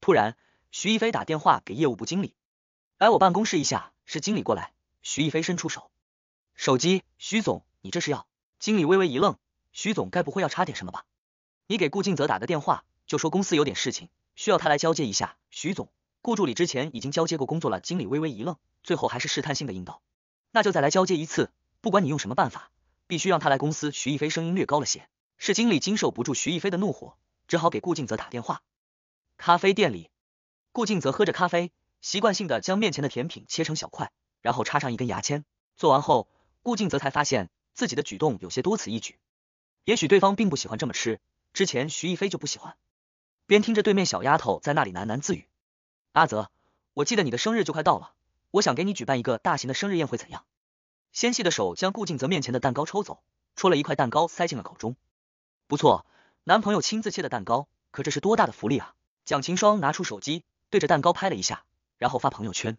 A: 突然，徐一飞打电话给业务部经理，来我办公室一下。是经理过来，徐一飞伸出手，手机。徐总，你这是要？经理微微一愣，徐总该不会要差点什么吧？你给顾静泽打个电话，就说公司有点事情，需要他来交接一下。徐总，顾助理之前已经交接过工作了。经理微微一愣，最后还是试探性的应道。那就再来交接一次，不管你用什么办法，必须让他来公司。徐逸飞声音略高了些，是经理经受不住徐逸飞的怒火，只好给顾静泽打电话。咖啡店里，顾静泽喝着咖啡，习惯性的将面前的甜品切成小块，然后插上一根牙签。做完后，顾静泽才发现自己的举动有些多此一举，也许对方并不喜欢这么吃，之前徐逸飞就不喜欢。边听着对面小丫头在那里喃喃自语，阿泽，我记得你的生日就快到了。我想给你举办一个大型的生日宴会，怎样？纤细的手将顾静泽面前的蛋糕抽走，戳了一块蛋糕塞进了口中。不错，男朋友亲自切的蛋糕，可这是多大的福利啊！蒋晴霜拿出手机对着蛋糕拍了一下，然后发朋友圈，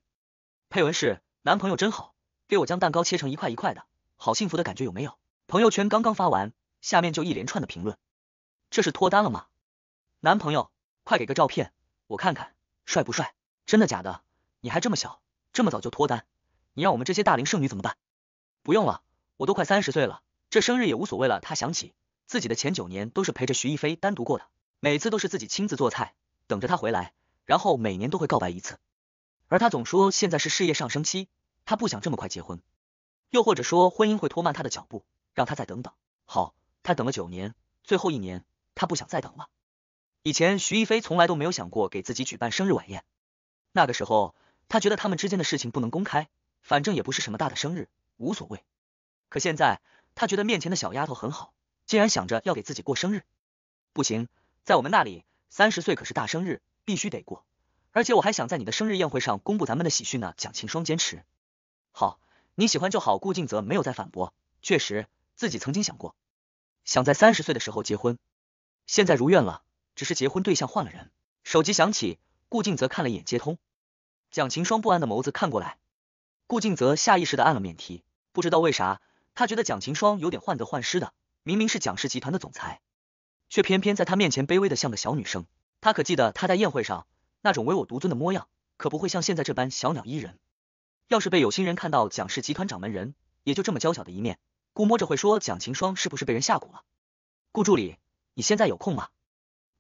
A: 配文是：男朋友真好，给我将蛋糕切成一块一块的，好幸福的感觉有没有？朋友圈刚刚发完，下面就一连串的评论。这是脱单了吗？男朋友，快给个照片，我看看帅不帅？真的假的？你还这么小？这么早就脱单，你让我们这些大龄剩女怎么办？不用了，我都快三十岁了，这生日也无所谓了。他想起自己的前九年都是陪着徐逸飞单独过的，每次都是自己亲自做菜，等着他回来，然后每年都会告白一次。而他总说现在是事业上升期，他不想这么快结婚，又或者说婚姻会拖慢他的脚步，让他再等等。好，他等了九年，最后一年他不想再等了。以前徐逸飞从来都没有想过给自己举办生日晚宴，那个时候。他觉得他们之间的事情不能公开，反正也不是什么大的生日，无所谓。可现在他觉得面前的小丫头很好，竟然想着要给自己过生日，不行，在我们那里三十岁可是大生日，必须得过。而且我还想在你的生日宴会上公布咱们的喜讯呢。蒋晴霜坚持，好，你喜欢就好。顾静泽没有再反驳。确实，自己曾经想过，想在三十岁的时候结婚，现在如愿了，只是结婚对象换了人。手机响起，顾静泽看了一眼，接通。蒋晴霜不安的眸子看过来，顾靖泽下意识的按了免提，不知道为啥，他觉得蒋晴霜有点患得患失的，明明是蒋氏集团的总裁，却偏偏在他面前卑微的像个小女生。他可记得他在宴会上那种唯我独尊的模样，可不会像现在这般小鸟依人。要是被有心人看到蒋氏集团掌门人也就这么娇小的一面，估摸着会说蒋晴霜是不是被人下蛊了。顾助理，你现在有空吗？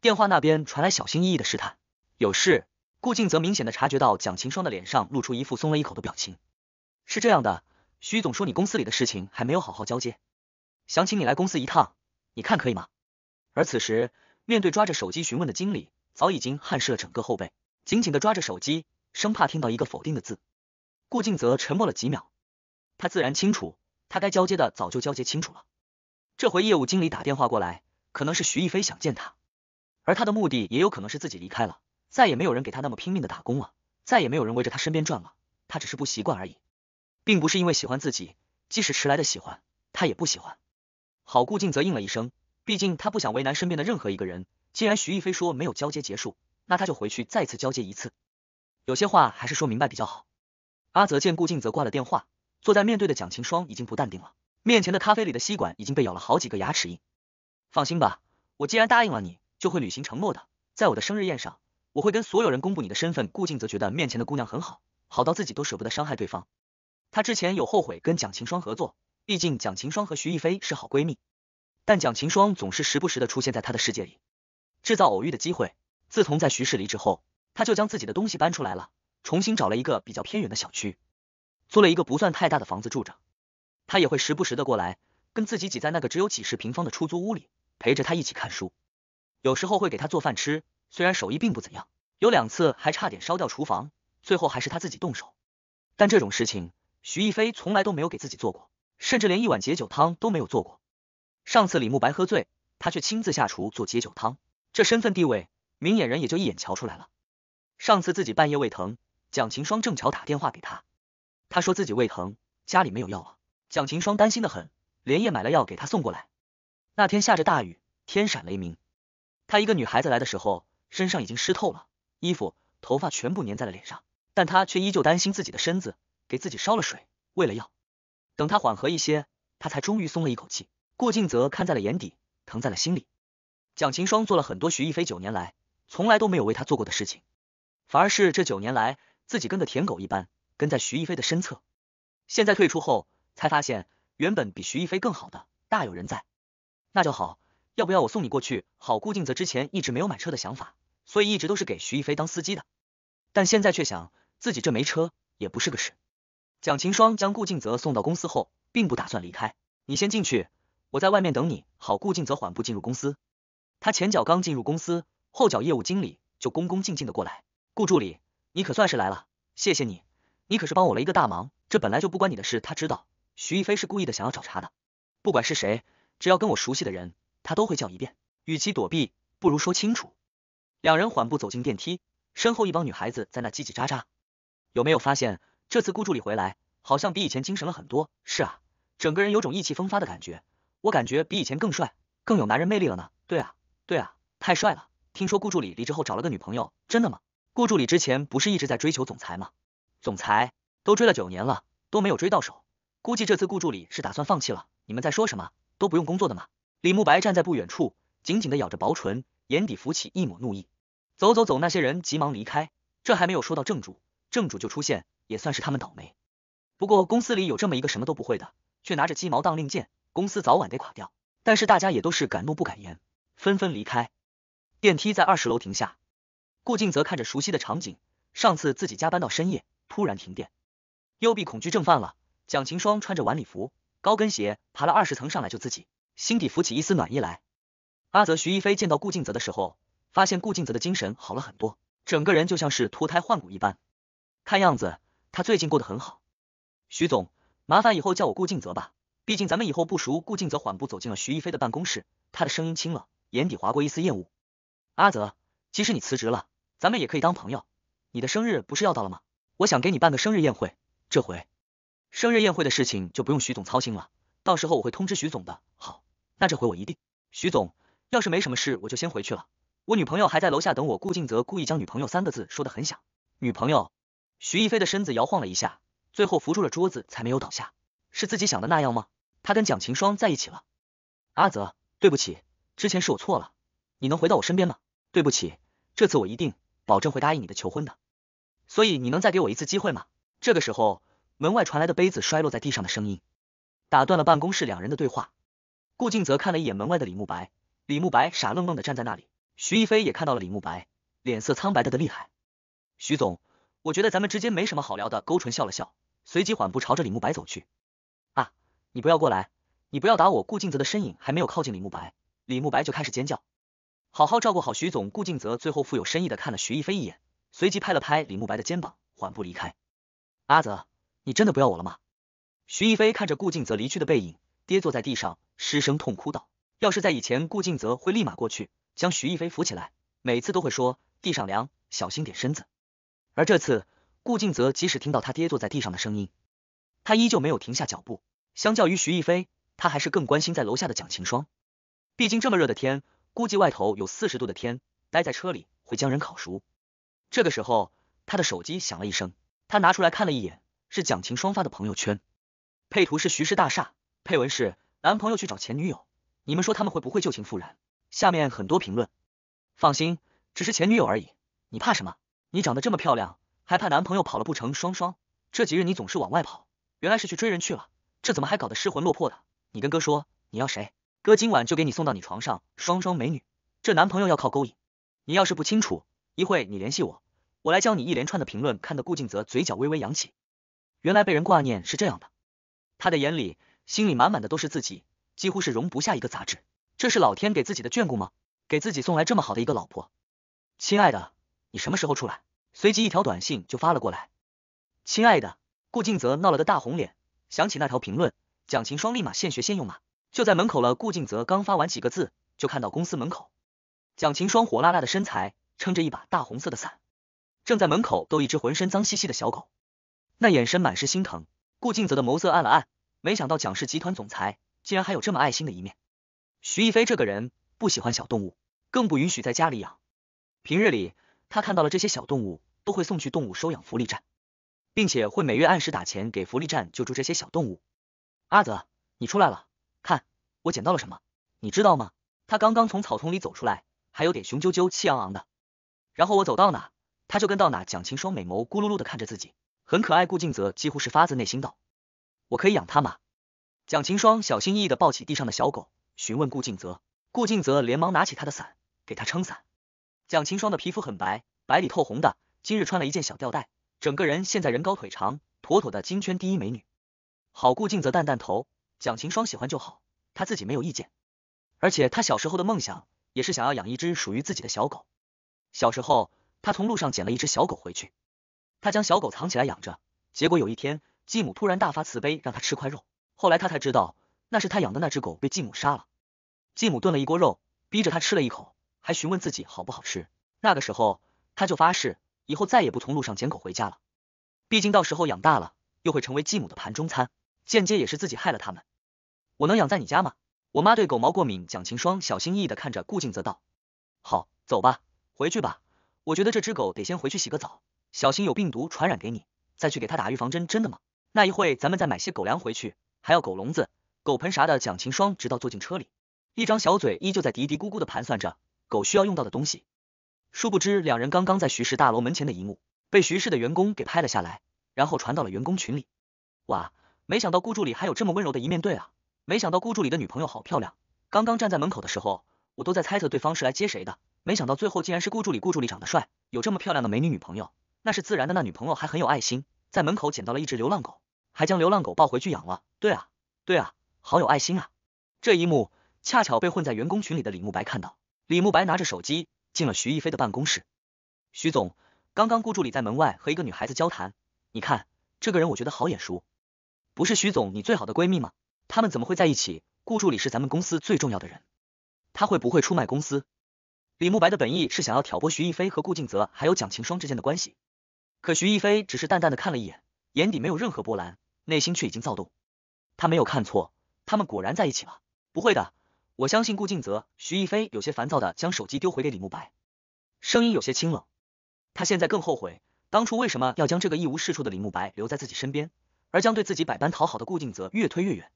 A: 电话那边传来小心翼翼的试探，有事。顾静则明显的察觉到蒋晴霜的脸上露出一副松了一口的表情。是这样的，徐总说你公司里的事情还没有好好交接，想请你来公司一趟，你看可以吗？而此时，面对抓着手机询问的经理，早已经汗湿了整个后背，紧紧的抓着手机，生怕听到一个否定的字。顾静则沉默了几秒，他自然清楚，他该交接的早就交接清楚了。这回业务经理打电话过来，可能是徐逸飞想见他，而他的目的也有可能是自己离开了。再也没有人给他那么拼命的打工了，再也没有人围着他身边转了，他只是不习惯而已，并不是因为喜欢自己，即使迟来的喜欢，他也不喜欢。好，顾静则应了一声，毕竟他不想为难身边的任何一个人。既然徐逸飞说没有交接结束，那他就回去再次交接一次，有些话还是说明白比较好。阿泽见顾静则挂了电话，坐在面对的蒋晴霜已经不淡定了，面前的咖啡里的吸管已经被咬了好几个牙齿印。放心吧，我既然答应了你，就会履行承诺的，在我的生日宴上。我会跟所有人公布你的身份。顾静则觉得面前的姑娘很好，好到自己都舍不得伤害对方。她之前有后悔跟蒋晴霜合作，毕竟蒋晴霜和徐逸飞是好闺蜜，但蒋晴霜总是时不时的出现在她的世界里，制造偶遇的机会。自从在徐氏离职后，她就将自己的东西搬出来了，重新找了一个比较偏远的小区，租了一个不算太大的房子住着。她也会时不时的过来，跟自己挤在那个只有几十平方的出租屋里，陪着他一起看书，有时候会给他做饭吃。虽然手艺并不怎样，有两次还差点烧掉厨房，最后还是他自己动手。但这种事情，徐逸飞从来都没有给自己做过，甚至连一碗解酒汤都没有做过。上次李慕白喝醉，他却亲自下厨做解酒汤，这身份地位，明眼人也就一眼瞧出来了。上次自己半夜胃疼，蒋晴霜正巧打电话给他，他说自己胃疼，家里没有药了。蒋晴霜担心的很，连夜买了药给他送过来。那天下着大雨，天闪雷鸣，他一个女孩子来的时候。身上已经湿透了，衣服、头发全部粘在了脸上，但他却依旧担心自己的身子，给自己烧了水，喂了药。等他缓和一些，他才终于松了一口气。顾静泽看在了眼底，疼在了心里。蒋勤霜做了很多徐逸飞九年来从来都没有为他做过的事情，反而是这九年来自己跟个舔狗一般跟在徐逸飞的身侧。现在退出后，才发现原本比徐逸飞更好的大有人在。那就好，要不要我送你过去？好，顾静泽之前一直没有买车的想法。所以一直都是给徐逸飞当司机的，但现在却想自己这没车也不是个事。蒋晴霜将顾静泽送到公司后，并不打算离开。你先进去，我在外面等你。好，顾静泽缓步进入公司。他前脚刚进入公司，后脚业务经理就恭恭敬敬的过来。顾助理，你可算是来了，谢谢你，你可是帮我了一个大忙。这本来就不关你的事。他知道徐逸飞是故意的，想要找茬的。不管是谁，只要跟我熟悉的人，他都会叫一遍。与其躲避，不如说清楚。两人缓步走进电梯，身后一帮女孩子在那叽叽喳喳。有没有发现，这次顾助理回来，好像比以前精神了很多？是啊，整个人有种意气风发的感觉，我感觉比以前更帅，更有男人魅力了呢。对啊，对啊，太帅了！听说顾助理离职后找了个女朋友，真的吗？顾助理之前不是一直在追求总裁吗？总裁都追了九年了，都没有追到手，估计这次顾助理是打算放弃了。你们在说什么？都不用工作的吗？李慕白站在不远处，紧紧的咬着薄唇。眼底浮起一抹怒意，走走走，那些人急忙离开。这还没有说到正主，正主就出现，也算是他们倒霉。不过公司里有这么一个什么都不会的，却拿着鸡毛当令箭，公司早晚得垮掉。但是大家也都是敢怒不敢言，纷纷离开。电梯在二十楼停下，顾静泽看着熟悉的场景，上次自己加班到深夜，突然停电，幽闭恐惧症犯了。蒋晴霜穿着晚礼服、高跟鞋，爬了二十层上来救自己，心底浮起一丝暖意来。阿泽，徐一飞见到顾静泽的时候，发现顾静泽的精神好了很多，整个人就像是脱胎换骨一般。看样子他最近过得很好。徐总，麻烦以后叫我顾静泽吧，毕竟咱们以后不熟。顾静泽缓步走进了徐一飞的办公室，他的声音轻了，眼底划过一丝厌恶。阿泽，即使你辞职了，咱们也可以当朋友。你的生日不是要到了吗？我想给你办个生日宴会。这回生日宴会的事情就不用徐总操心了，到时候我会通知徐总的好。那这回我一定，徐总。要是没什么事，我就先回去了。我女朋友还在楼下等我。顾静泽故意将“女朋友”三个字说得很响。女朋友，徐逸飞的身子摇晃了一下，最后扶住了桌子，才没有倒下。是自己想的那样吗？他跟蒋晴霜在一起了。阿泽，对不起，之前是我错了，你能回到我身边吗？对不起，这次我一定保证会答应你的求婚的。所以你能再给我一次机会吗？这个时候，门外传来的杯子摔落在地上的声音，打断了办公室两人的对话。顾静泽看了一眼门外的李慕白。李慕白傻愣愣的站在那里，徐逸飞也看到了李慕白，脸色苍白的的厉害。徐总，我觉得咱们之间没什么好聊的。勾唇笑了笑，随即缓步朝着李慕白走去。啊，你不要过来，你不要打我！顾静泽的身影还没有靠近李慕白，李慕白就开始尖叫。好好照顾好徐总。顾静泽最后富有深意的看了徐逸飞一眼，随即拍了拍李慕白的肩膀，缓步离开。阿泽，你真的不要我了吗？徐逸飞看着顾静泽离去的背影，跌坐在地上，失声痛哭道。要是在以前，顾静泽会立马过去将徐逸飞扶起来，每次都会说地上凉，小心点身子。而这次，顾静泽即使听到他跌坐在地上的声音，他依旧没有停下脚步。相较于徐逸飞，他还是更关心在楼下的蒋晴霜。毕竟这么热的天，估计外头有四十度的天，待在车里会将人烤熟。这个时候，他的手机响了一声，他拿出来看了一眼，是蒋晴霜发的朋友圈，配图是徐氏大厦，配文是男朋友去找前女友。你们说他们会不会旧情复燃？下面很多评论，放心，只是前女友而已，你怕什么？你长得这么漂亮，还怕男朋友跑了不成？双双，这几日你总是往外跑，原来是去追人去了，这怎么还搞得失魂落魄的？你跟哥说你要谁，哥今晚就给你送到你床上。双双美女，这男朋友要靠勾引。你要是不清楚，一会你联系我，我来教你一连串的评论。看得顾静泽嘴角微微扬起，原来被人挂念是这样的，他的眼里、心里满满的都是自己。几乎是容不下一个杂志。这是老天给自己的眷顾吗？给自己送来这么好的一个老婆，亲爱的，你什么时候出来？随即一条短信就发了过来。亲爱的，顾靖泽闹了个大红脸，想起那条评论，蒋勤霜立马现学现用嘛，就在门口了。顾靖泽刚发完几个字，就看到公司门口，蒋勤霜火辣辣的身材撑着一把大红色的伞，正在门口逗一只浑身脏兮兮的小狗，那眼神满是心疼。顾靖泽的眸色暗了暗，没想到蒋氏集团总裁。竟然还有这么爱心的一面，徐逸飞这个人不喜欢小动物，更不允许在家里养。平日里，他看到了这些小动物，都会送去动物收养福利站，并且会每月按时打钱给福利站救助这些小动物。阿泽，你出来了，看我捡到了什么，你知道吗？他刚刚从草丛里走出来，还有点雄赳赳、气昂昂的。然后我走到哪，他就跟到哪。蒋晴双美眸咕噜噜的看着自己，很可爱。顾静泽几乎是发自内心道：“我可以养他吗？”蒋晴霜小心翼翼的抱起地上的小狗，询问顾静泽。顾静泽连忙拿起他的伞，给他撑伞。蒋晴霜的皮肤很白，白里透红的，今日穿了一件小吊带，整个人现在人高腿长，妥妥的金圈第一美女。好，顾静泽淡淡头，蒋晴霜喜欢就好，他自己没有意见。而且他小时候的梦想也是想要养一只属于自己的小狗。小时候，他从路上捡了一只小狗回去，他将小狗藏起来养着，结果有一天继母突然大发慈悲，让他吃块肉。后来他才知道，那是他养的那只狗被继母杀了。继母炖了一锅肉，逼着他吃了一口，还询问自己好不好吃。那个时候他就发誓，以后再也不从路上捡狗回家了。毕竟到时候养大了，又会成为继母的盘中餐，间接也是自己害了他们。我能养在你家吗？我妈对狗毛过敏。蒋晴霜小心翼翼地看着顾静泽道：“好，走吧，回去吧。我觉得这只狗得先回去洗个澡，小心有病毒传染给你，再去给它打预防针。真的吗？那一会咱们再买些狗粮回去。”还要狗笼子、狗盆啥的。蒋晴霜直到坐进车里，一张小嘴依旧在嘀嘀咕咕的盘算着狗需要用到的东西。殊不知两人刚刚在徐氏大楼门前的一幕，被徐氏的员工给拍了下来，然后传到了员工群里。哇，没想到顾助理还有这么温柔的一面队啊！没想到顾助理的女朋友好漂亮，刚刚站在门口的时候，我都在猜测对方是来接谁的，没想到最后竟然是顾助理。顾助理长得帅，有这么漂亮的美女女朋友，那是自然的。那女朋友还很有爱心，在门口捡到了一只流浪狗。还将流浪狗抱回去养了。对啊，对啊，好有爱心啊！这一幕恰巧被混在员工群里的李慕白看到。李慕白拿着手机进了徐逸飞的办公室。徐总，刚刚顾助理在门外和一个女孩子交谈，你看这个人，我觉得好眼熟，不是徐总你最好的闺蜜吗？他们怎么会在一起？顾助理是咱们公司最重要的人，他会不会出卖公司？李慕白的本意是想要挑拨徐逸飞和顾静泽还有蒋晴霜之间的关系，可徐逸飞只是淡淡的看了一眼，眼底没有任何波澜。内心却已经躁动，他没有看错，他们果然在一起了。不会的，我相信顾静泽。徐逸飞有些烦躁的将手机丢回给李慕白，声音有些清冷。他现在更后悔当初为什么要将这个一无是处的李慕白留在自己身边，而将对自己百般讨好的顾静泽越推越远。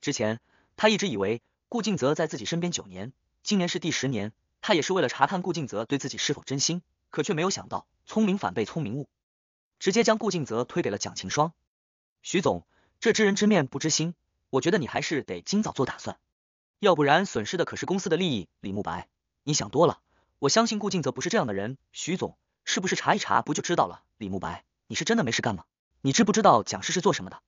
A: 之前他一直以为顾静泽在自己身边九年，今年是第十年，他也是为了查看顾静泽对自己是否真心，可却没有想到聪明反被聪明误，直接将顾静泽推给了蒋晴霜。徐总，这知人知面不知心，我觉得你还是得尽早做打算，要不然损失的可是公司的利益。李慕白，你想多了，我相信顾静泽不是这样的人。徐总，是不是查一查不就知道了？李慕白，你是真的没事干吗？你知不知道蒋氏是做什么的？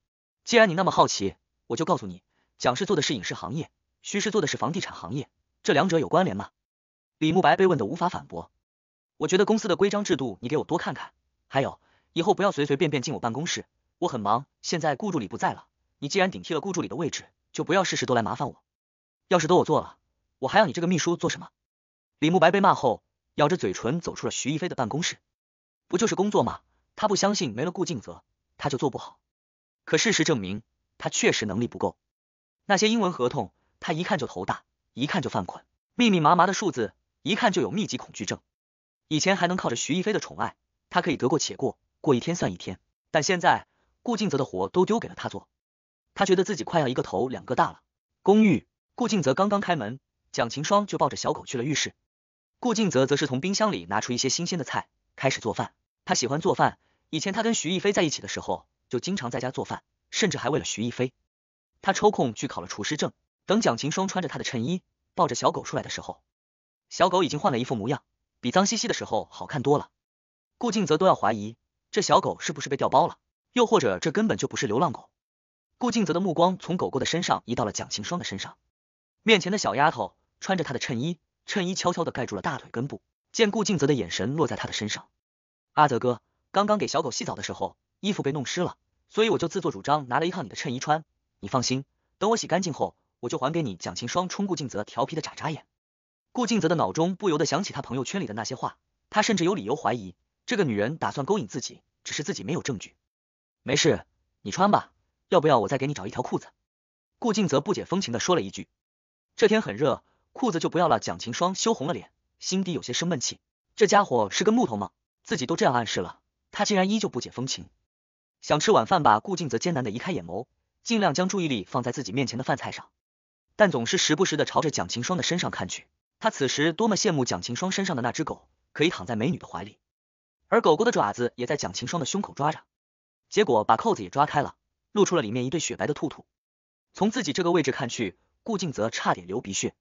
A: 既然你那么好奇，我就告诉你，蒋氏做的是影视行业，徐氏做的是房地产行业，这两者有关联吗？李慕白被问的无法反驳，我觉得公司的规章制度你给我多看看，还有以后不要随随便便进我办公室。我很忙，现在顾助理不在了。你既然顶替了顾助理的位置，就不要事事都来麻烦我。要是都我做了，我还要你这个秘书做什么？李慕白被骂后，咬着嘴唇走出了徐逸飞的办公室。不就是工作吗？他不相信没了顾静泽，他就做不好。可事实证明，他确实能力不够。那些英文合同，他一看就头大，一看就犯困。密密麻麻的数字，一看就有密集恐惧症。以前还能靠着徐逸飞的宠爱，他可以得过且过，过一天算一天。但现在。顾静泽的活都丢给了他做，他觉得自己快要一个头两个大了。公寓，顾静泽刚刚开门，蒋晴霜就抱着小狗去了浴室，顾静泽则是从冰箱里拿出一些新鲜的菜，开始做饭。他喜欢做饭，以前他跟徐逸飞在一起的时候，就经常在家做饭，甚至还为了徐逸飞，他抽空去考了厨师证。等蒋晴霜穿着他的衬衣，抱着小狗出来的时候，小狗已经换了一副模样，比脏兮兮的时候好看多了。顾静泽都要怀疑这小狗是不是被调包了。又或者这根本就不是流浪狗。顾静泽的目光从狗狗的身上移到了蒋晴霜的身上，面前的小丫头穿着她的衬衣，衬衣悄悄的盖住了大腿根部。见顾静泽的眼神落在她的身上，阿泽哥，刚刚给小狗洗澡的时候衣服被弄湿了，所以我就自作主张拿了一套你的衬衣穿。你放心，等我洗干净后我就还给你。蒋晴霜冲顾静泽调皮的眨眨眼，顾静泽的脑中不由得想起他朋友圈里的那些话，他甚至有理由怀疑这个女人打算勾引自己，只是自己没有证据。没事，你穿吧。要不要我再给你找一条裤子？顾静泽不解风情的说了一句。这天很热，裤子就不要了。蒋晴霜羞红了脸，心底有些生闷气。这家伙是根木头吗？自己都这样暗示了，他竟然依旧不解风情。想吃晚饭吧？顾静泽艰难的移开眼眸，尽量将注意力放在自己面前的饭菜上，但总是时不时的朝着蒋晴霜的身上看去。他此时多么羡慕蒋晴霜身上的那只狗，可以躺在美女的怀里，而狗狗的爪子也在蒋晴霜的胸口抓着。结果把扣子也抓开了，露出了里面一对雪白的兔兔。从自己这个位置看去，顾静泽差点流鼻血。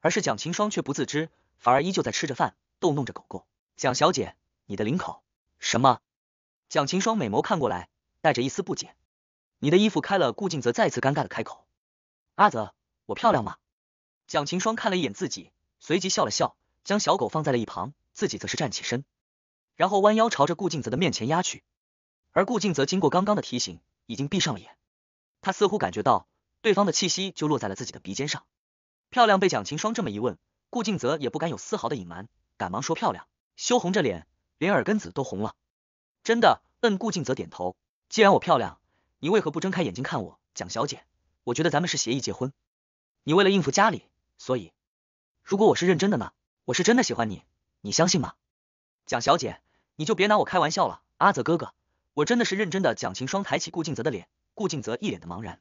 A: 而是蒋晴霜却不自知，反而依旧在吃着饭，逗弄着狗狗。蒋小姐，你的领口什么？蒋晴霜美眸看过来，带着一丝不解。你的衣服开了。顾静泽再次尴尬的开口。阿泽，我漂亮吗？蒋晴霜看了一眼自己，随即笑了笑，将小狗放在了一旁，自己则是站起身，然后弯腰朝着顾静泽的面前压去。而顾静则经过刚刚的提醒，已经闭上了眼。他似乎感觉到对方的气息就落在了自己的鼻尖上。漂亮被蒋晴霜这么一问，顾静泽也不敢有丝毫的隐瞒，赶忙说：“漂亮，羞红着脸，连耳根子都红了。”真的？嗯，顾静泽点头。既然我漂亮，你为何不睁开眼睛看我，蒋小姐？我觉得咱们是协议结婚。你为了应付家里，所以如果我是认真的呢？我是真的喜欢你，你相信吗？蒋小姐，你就别拿我开玩笑了，阿泽哥哥。我真的是认真的。蒋晴霜抬起顾静泽的脸，顾静泽一脸的茫然，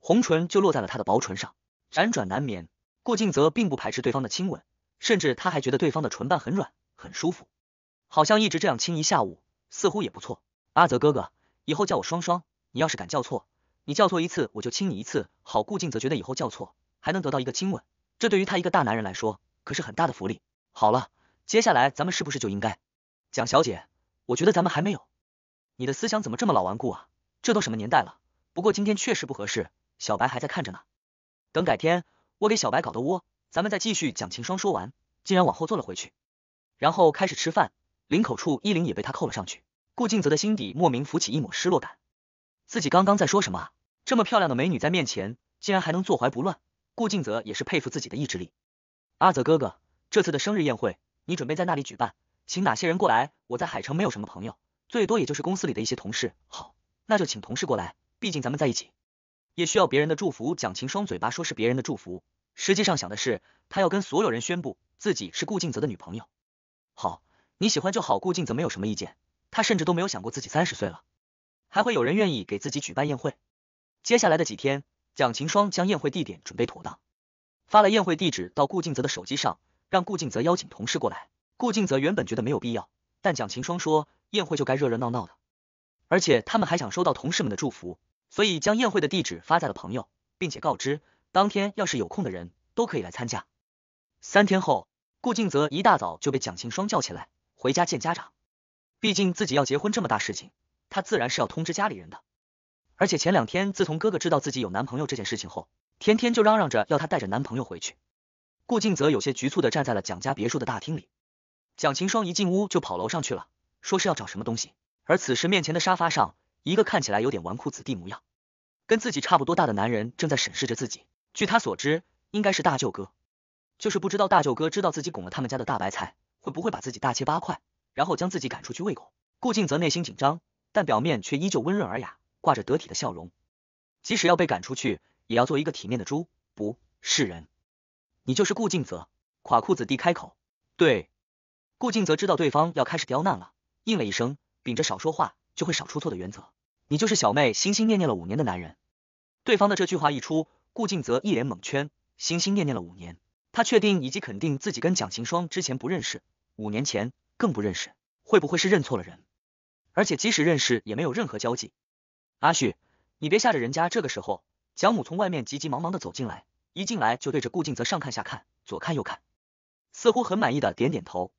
A: 红唇就落在了他的薄唇上。辗转难眠，顾静泽并不排斥对方的亲吻，甚至他还觉得对方的唇瓣很软，很舒服，好像一直这样亲一下午，似乎也不错。阿泽哥哥，以后叫我双双，你要是敢叫错，你叫错一次，我就亲你一次。好，顾静泽觉得以后叫错还能得到一个亲吻，这对于他一个大男人来说可是很大的福利。好了，接下来咱们是不是就应该，蒋小姐，我觉得咱们还没有。你的思想怎么这么老顽固啊？这都什么年代了？不过今天确实不合适，小白还在看着呢。等改天我给小白搞的窝，咱们再继续讲。秦霜说完，竟然往后坐了回去，然后开始吃饭。领口处衣领也被他扣了上去。顾静泽的心底莫名浮起一抹失落感，自己刚刚在说什么啊？这么漂亮的美女在面前，竟然还能坐怀不乱。顾静泽也是佩服自己的意志力。阿泽哥哥，这次的生日宴会你准备在那里举办？请哪些人过来？我在海城没有什么朋友。最多也就是公司里的一些同事，好，那就请同事过来，毕竟咱们在一起，也需要别人的祝福。蒋晴双嘴巴说是别人的祝福，实际上想的是他要跟所有人宣布自己是顾静泽的女朋友。好，你喜欢就好，顾静泽没有什么意见，他甚至都没有想过自己三十岁了，还会有人愿意给自己举办宴会。接下来的几天，蒋晴霜将宴会地点准备妥当，发了宴会地址到顾静泽的手机上，让顾静泽邀请同事过来。顾静泽原本觉得没有必要。但蒋勤霜说，宴会就该热热闹闹的，而且他们还想收到同事们的祝福，所以将宴会的地址发在了朋友，并且告知，当天要是有空的人都可以来参加。三天后，顾静泽一大早就被蒋勤霜叫起来，回家见家长。毕竟自己要结婚这么大事情，他自然是要通知家里人的。而且前两天，自从哥哥知道自己有男朋友这件事情后，天天就嚷嚷着要他带着男朋友回去。顾静泽有些局促的站在了蒋家别墅的大厅里。蒋晴霜一进屋就跑楼上去了，说是要找什么东西。而此时面前的沙发上，一个看起来有点纨绔子弟模样，跟自己差不多大的男人正在审视着自己。据他所知，应该是大舅哥，就是不知道大舅哥知道自己拱了他们家的大白菜，会不会把自己大切八块，然后将自己赶出去喂狗？顾静泽内心紧张，但表面却依旧温润尔雅，挂着得体的笑容。即使要被赶出去，也要做一个体面的猪，不是人。你就是顾静泽？垮裤子弟开口，对。顾静泽知道对方要开始刁难了，应了一声，秉着少说话就会少出错的原则，你就是小妹心心念念了五年的男人。对方的这句话一出，顾静泽一脸懵圈，心心念念了五年，他确定以及肯定自己跟蒋晴霜之前不认识，五年前更不认识，会不会是认错了人？而且即使认识，也没有任何交际。阿旭，你别吓着人家。这个时候，蒋母从外面急急忙忙的走进来，一进来就对着顾静泽上看下看，左看右看，似乎很满意的点点头。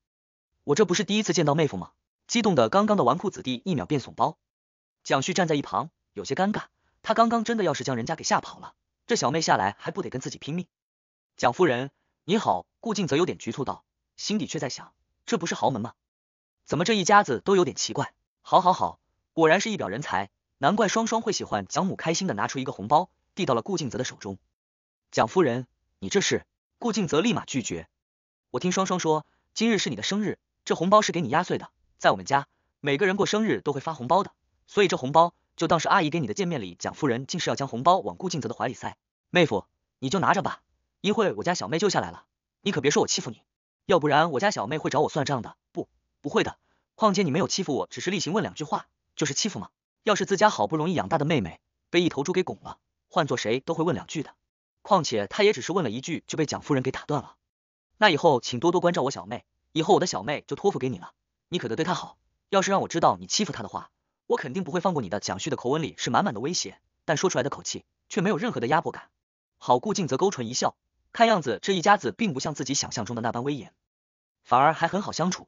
A: 我这不是第一次见到妹夫吗？激动的刚刚的纨绔子弟一秒变怂包。蒋旭站在一旁有些尴尬，他刚刚真的要是将人家给吓跑了，这小妹下来还不得跟自己拼命。蒋夫人你好，顾静则有点局促道，心底却在想，这不是豪门吗？怎么这一家子都有点奇怪？好，好，好，果然是一表人才，难怪双双会喜欢。蒋母开心的拿出一个红包递到了顾静泽的手中。蒋夫人，你这是？顾静泽立马拒绝。我听双双说，今日是你的生日。这红包是给你压岁的，在我们家，每个人过生日都会发红包的，所以这红包就当是阿姨给你的见面礼。蒋夫人竟是要将红包往顾静泽的怀里塞，妹夫，你就拿着吧，一会我家小妹就下来了，你可别说我欺负你，要不然我家小妹会找我算账的。不，不会的，况且你没有欺负我，只是例行问两句话，就是欺负吗？要是自家好不容易养大的妹妹被一头猪给拱了，换做谁都会问两句的。况且她也只是问了一句就被蒋夫人给打断了，那以后请多多关照我小妹。以后我的小妹就托付给你了，你可得对她好。要是让我知道你欺负她的话，我肯定不会放过你的。蒋旭的口吻里是满满的威胁，但说出来的口气却没有任何的压迫感。好，顾静则勾唇一笑，看样子这一家子并不像自己想象中的那般威严，反而还很好相处。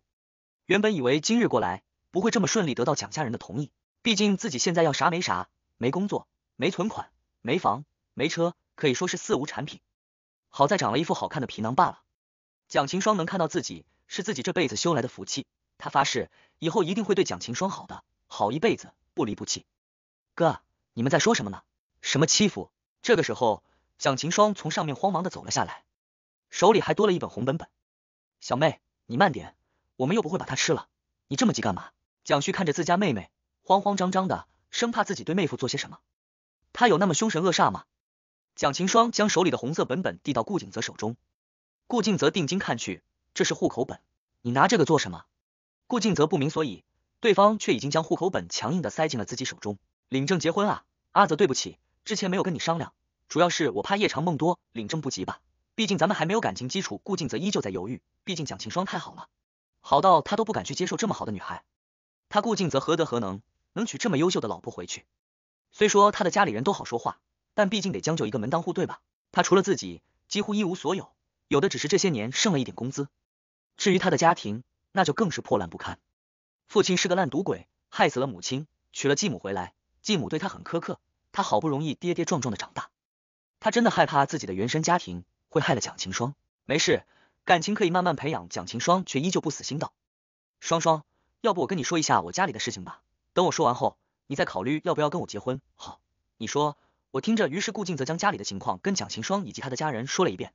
A: 原本以为今日过来不会这么顺利得到蒋家人的同意，毕竟自己现在要啥没啥，没工作，没存款，没房，没车，可以说是四无产品。好在长了一副好看的皮囊罢了。蒋晴霜能看到自己。是自己这辈子修来的福气，他发誓以后一定会对蒋晴霜好的，好一辈子不离不弃。哥，你们在说什么呢？什么欺负？这个时候，蒋晴霜从上面慌忙的走了下来，手里还多了一本红本本。小妹，你慢点，我们又不会把它吃了，你这么急干嘛？蒋旭看着自家妹妹，慌慌张张的，生怕自己对妹夫做些什么。他有那么凶神恶煞吗？蒋晴霜将手里的红色本本递到顾景泽手中，顾景泽定睛看去。这是户口本，你拿这个做什么？顾静泽不明所以，对方却已经将户口本强硬的塞进了自己手中。领证结婚啊，阿泽，对不起，之前没有跟你商量，主要是我怕夜长梦多，领证不急吧？毕竟咱们还没有感情基础。顾静泽依旧在犹豫，毕竟蒋晴霜太好了，好到他都不敢去接受这么好的女孩。他顾静泽何德何能，能娶这么优秀的老婆回去？虽说他的家里人都好说话，但毕竟得将就一个门当户对吧？他除了自己，几乎一无所有，有的只是这些年剩了一点工资。至于他的家庭，那就更是破烂不堪。父亲是个烂赌鬼，害死了母亲，娶了继母回来，继母对他很苛刻。他好不容易跌跌撞撞的长大，他真的害怕自己的原生家庭会害了蒋晴霜。没事，感情可以慢慢培养。蒋晴霜却依旧不死心道：“双双，要不我跟你说一下我家里的事情吧。等我说完后，你再考虑要不要跟我结婚。”好，你说我听着。于是顾静则将家里的情况跟蒋晴霜以及他的家人说了一遍，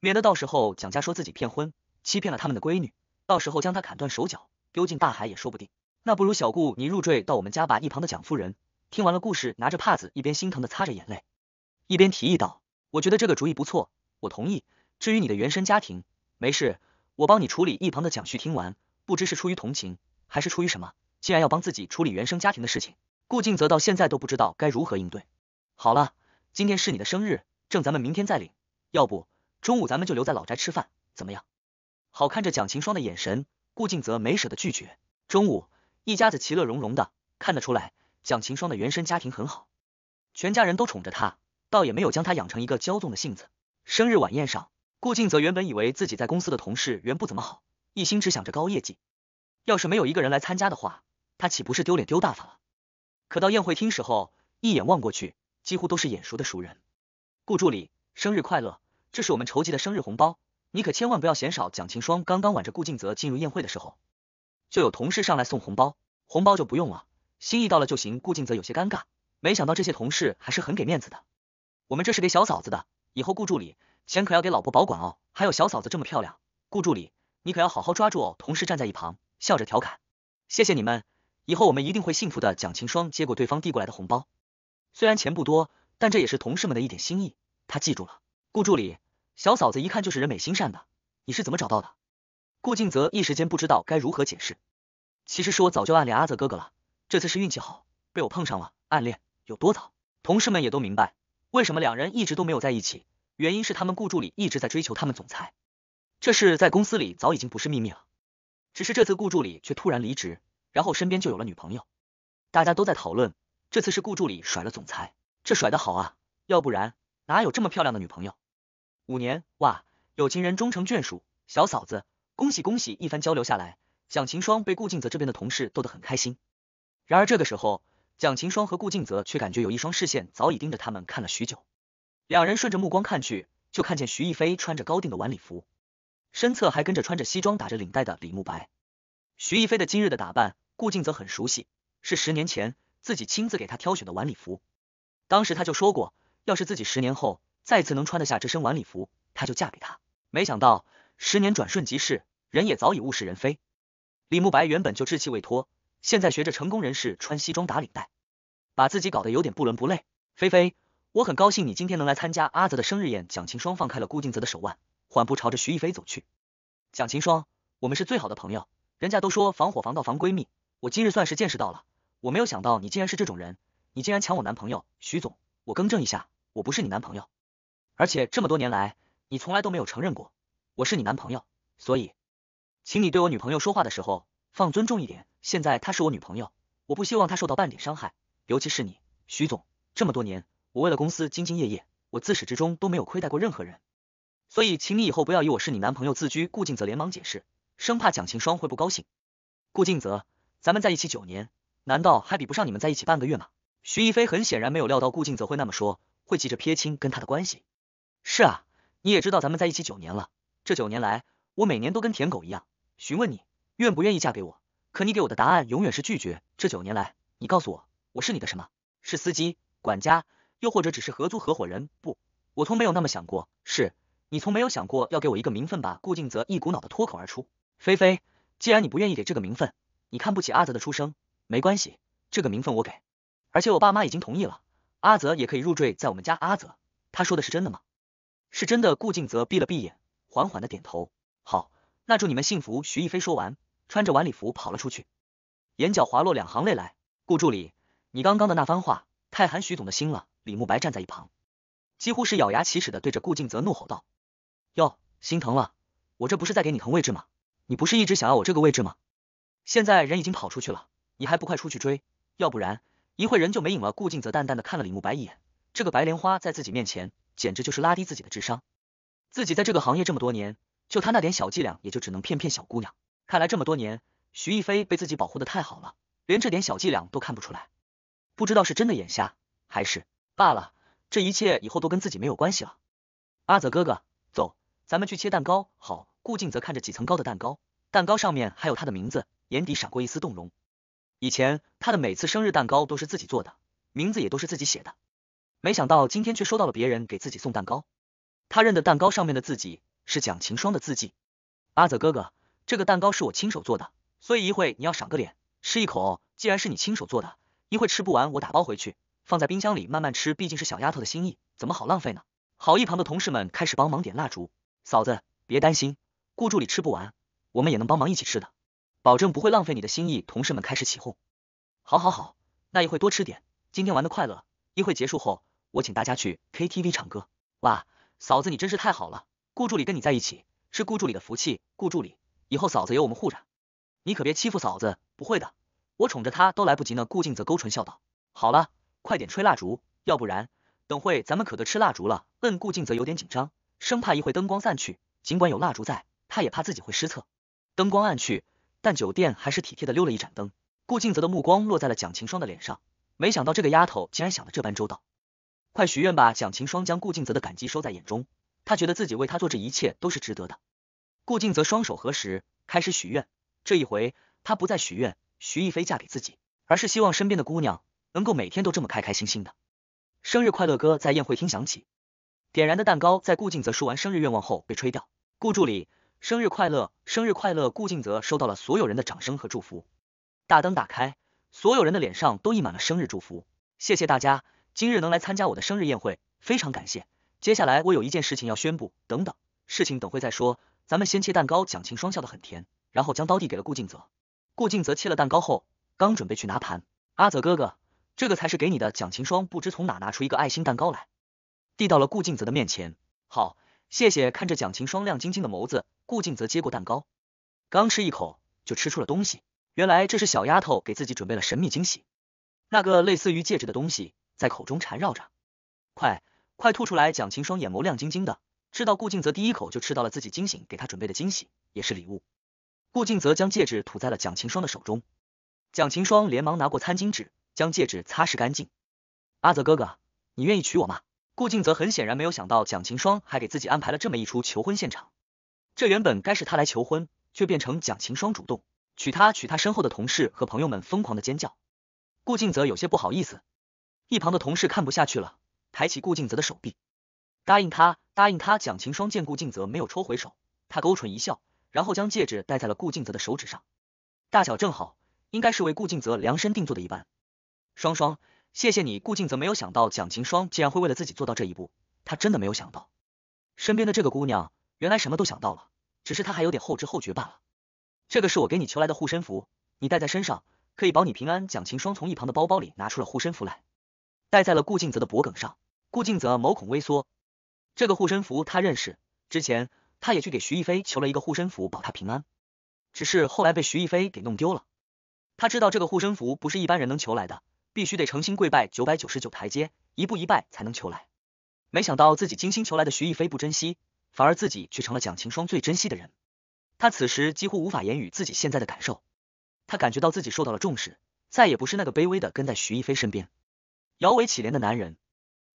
A: 免得到时候蒋家说自己骗婚。欺骗了他们的闺女，到时候将他砍断手脚，丢进大海也说不定。那不如小顾你入赘到我们家吧。一旁的蒋夫人听完了故事，拿着帕子一边心疼的擦着眼泪，一边提议道：“我觉得这个主意不错，我同意。至于你的原生家庭，没事，我帮你处理。”一旁的蒋旭听完，不知是出于同情还是出于什么，竟然要帮自己处理原生家庭的事情。顾静泽到现在都不知道该如何应对。好了，今天是你的生日，证咱们明天再领。要不中午咱们就留在老宅吃饭，怎么样？好看着蒋晴霜的眼神，顾静泽没舍得拒绝。中午，一家子其乐融融的，看得出来，蒋晴霜的原生家庭很好，全家人都宠着她，倒也没有将她养成一个骄纵的性子。生日晚宴上，顾静泽原本以为自己在公司的同事缘不怎么好，一心只想着高业绩，要是没有一个人来参加的话，他岂不是丢脸丢大发了？可到宴会厅时候，一眼望过去，几乎都是眼熟的熟人。顾助理，生日快乐！这是我们筹集的生日红包。你可千万不要嫌少。蒋晴霜刚刚挽着顾静泽进入宴会的时候，就有同事上来送红包，红包就不用了，心意到了就行。顾静泽有些尴尬，没想到这些同事还是很给面子的。我们这是给小嫂子的，以后顾助理钱可要给老婆保管哦。还有小嫂子这么漂亮，顾助理你可要好好抓住哦。同事站在一旁笑着调侃，谢谢你们，以后我们一定会幸福的。蒋晴霜接过对方递过来的红包，虽然钱不多，但这也是同事们的一点心意，他记住了。顾助理。小嫂子一看就是人美心善的，你是怎么找到的？顾静泽一时间不知道该如何解释。其实是我早就暗恋阿泽哥哥了，这次是运气好，被我碰上了。暗恋有多早？同事们也都明白，为什么两人一直都没有在一起，原因是他们顾助理一直在追求他们总裁。这事在公司里早已经不是秘密了，只是这次顾助理却突然离职，然后身边就有了女朋友。大家都在讨论，这次是顾助理甩了总裁，这甩的好啊，要不然哪有这么漂亮的女朋友？五年哇，有情人终成眷属，小嫂子，恭喜恭喜！一番交流下来，蒋晴霜被顾静泽这边的同事逗得很开心。然而这个时候，蒋晴霜和顾静泽却感觉有一双视线早已盯着他们看了许久。两人顺着目光看去，就看见徐逸飞穿着高定的晚礼服，身侧还跟着穿着西装打着领带的李慕白。徐逸飞的今日的打扮，顾静泽很熟悉，是十年前自己亲自给他挑选的晚礼服。当时他就说过，要是自己十年后。再次能穿得下这身晚礼服，她就嫁给他。没想到十年转瞬即逝，人也早已物是人非。李慕白原本就稚气未脱，现在学着成功人士穿西装打领带，把自己搞得有点不伦不类。菲菲，我很高兴你今天能来参加阿泽的生日宴。蒋晴霜放开了顾靖泽的手腕，缓步朝着徐逸飞走去。蒋晴霜，我们是最好的朋友。人家都说防火防盗防闺蜜，我今日算是见识到了。我没有想到你竟然是这种人，你竟然抢我男朋友！徐总，我更正一下，我不是你男朋友。而且这么多年来，你从来都没有承认过我是你男朋友，所以，请你对我女朋友说话的时候放尊重一点。现在她是我女朋友，我不希望她受到半点伤害，尤其是你，徐总。这么多年，我为了公司兢兢业业，我自始至终都没有亏待过任何人，所以，请你以后不要以我是你男朋友自居。顾静泽连忙解释，生怕蒋晴霜会不高兴。顾静泽，咱们在一起九年，难道还比不上你们在一起半个月吗？徐逸飞很显然没有料到顾静泽会那么说，会急着撇清跟他的关系。是啊，你也知道咱们在一起九年了，这九年来，我每年都跟舔狗一样询问你愿不愿意嫁给我，可你给我的答案永远是拒绝。这九年来，你告诉我我是你的什么是司机、管家，又或者只是合租合伙人？不，我从没有那么想过。是，你从没有想过要给我一个名分吧？顾静泽一股脑的脱口而出。菲菲，既然你不愿意给这个名分，你看不起阿泽的出生，没关系，这个名分我给，而且我爸妈已经同意了，阿泽也可以入赘在我们家。阿泽，他说的是真的吗？是真的，顾静泽闭了闭眼，缓缓的点头。好，那祝你们幸福。徐逸飞说完，穿着晚礼服跑了出去，眼角滑落两行泪来。顾助理，你刚刚的那番话太寒徐总的心了。李慕白站在一旁，几乎是咬牙切齿的对着顾静泽怒吼道：“哟，心疼了？我这不是在给你腾位置吗？你不是一直想要我这个位置吗？现在人已经跑出去了，你还不快出去追？要不然一会人就没影了。”顾静泽淡淡的看了李慕白一眼，这个白莲花在自己面前。简直就是拉低自己的智商，自己在这个行业这么多年，就他那点小伎俩，也就只能骗骗小姑娘。看来这么多年，徐逸飞被自己保护的太好了，连这点小伎俩都看不出来。不知道是真的眼瞎，还是罢了。这一切以后都跟自己没有关系了。阿泽哥哥，走，咱们去切蛋糕。好，顾静则看着几层高的蛋糕，蛋糕上面还有他的名字，眼底闪过一丝动容。以前他的每次生日蛋糕都是自己做的，名字也都是自己写的。没想到今天却收到了别人给自己送蛋糕，他认得蛋糕上面的字迹是蒋晴霜的字迹。阿泽哥哥，这个蛋糕是我亲手做的，所以一会你要赏个脸吃一口。既然是你亲手做的，一会吃不完我打包回去，放在冰箱里慢慢吃。毕竟是小丫头的心意，怎么好浪费呢？好，一旁的同事们开始帮忙点蜡烛。嫂子别担心，顾助理吃不完，我们也能帮忙一起吃的，保证不会浪费你的心意。同事们开始起哄。好，好，好，那一会多吃点，今天玩的快乐。一会结束后。我请大家去 K T V 唱歌，哇，嫂子你真是太好了。顾助理跟你在一起是顾助理的福气，顾助理，以后嫂子有我们护着，你可别欺负嫂子。不会的，我宠着她都来不及呢。顾静则勾唇笑道，好了，快点吹蜡烛，要不然等会咱们可得吃蜡烛了。嗯，顾静则有点紧张，生怕一会灯光散去，尽管有蜡烛在，他也怕自己会失策。灯光暗去，但酒店还是体贴的溜了一盏灯。顾静泽的目光落在了蒋晴霜的脸上，没想到这个丫头竟然想的这般周到。快许愿吧！蒋晴霜将顾静泽的感激收在眼中，他觉得自己为他做这一切都是值得的。顾静泽双手合十，开始许愿。这一回，他不再许愿徐逸飞嫁给自己，而是希望身边的姑娘能够每天都这么开开心心的。生日快乐歌在宴会厅响起，点燃的蛋糕在顾静泽说完生日愿望后被吹掉。顾助理，生日快乐，生日快乐！顾静泽收到了所有人的掌声和祝福。大灯打开，所有人的脸上都溢满了生日祝福。谢谢大家。今日能来参加我的生日宴会，非常感谢。接下来我有一件事情要宣布，等等，事情等会再说，咱们先切蛋糕。蒋晴霜笑得很甜，然后将刀递给了顾静泽。顾静泽切了蛋糕后，刚准备去拿盘，阿泽哥哥，这个才是给你的。蒋晴霜不知从哪拿出一个爱心蛋糕来，递到了顾静泽的面前。好，谢谢。看着蒋晴霜亮晶晶的眸子，顾静泽接过蛋糕，刚吃一口就吃出了东西，原来这是小丫头给自己准备了神秘惊喜，那个类似于戒指的东西。在口中缠绕着，快快吐出来！蒋晴双眼眸亮晶晶的，知道顾静泽第一口就吃到了自己精醒给他准备的惊喜，也是礼物。顾静泽将戒指吐在了蒋晴霜的手中，蒋晴霜连忙拿过餐巾纸将戒指擦拭干净。阿泽哥哥，你愿意娶我吗？顾静泽很显然没有想到蒋晴霜还给自己安排了这么一出求婚现场，这原本该是他来求婚，却变成蒋晴霜主动娶他，娶他身后的同事和朋友们疯狂的尖叫。顾静泽有些不好意思。一旁的同事看不下去了，抬起顾静泽的手臂，答应他，答应他。蒋晴霜见顾静泽没有抽回手，他勾唇一笑，然后将戒指戴在了顾静泽的手指上，大小正好，应该是为顾静泽量身定做的一般。双双，谢谢你。顾静泽没有想到蒋晴霜竟然会为了自己做到这一步，他真的没有想到身边的这个姑娘原来什么都想到了，只是她还有点后知后觉罢了。这个是我给你求来的护身符，你戴在身上可以保你平安。蒋晴霜从一旁的包包里拿出了护身符来。戴在了顾静泽的脖梗上，顾静泽毛孔微缩。这个护身符他认识，之前他也去给徐逸飞求了一个护身符保他平安，只是后来被徐逸飞给弄丢了。他知道这个护身符不是一般人能求来的，必须得诚心跪拜九百九十九台阶，一步一拜才能求来。没想到自己精心求来的徐逸飞不珍惜，反而自己却成了蒋晴霜最珍惜的人。他此时几乎无法言语自己现在的感受，他感觉到自己受到了重视，再也不是那个卑微的跟在徐逸飞身边。摇尾乞怜的男人，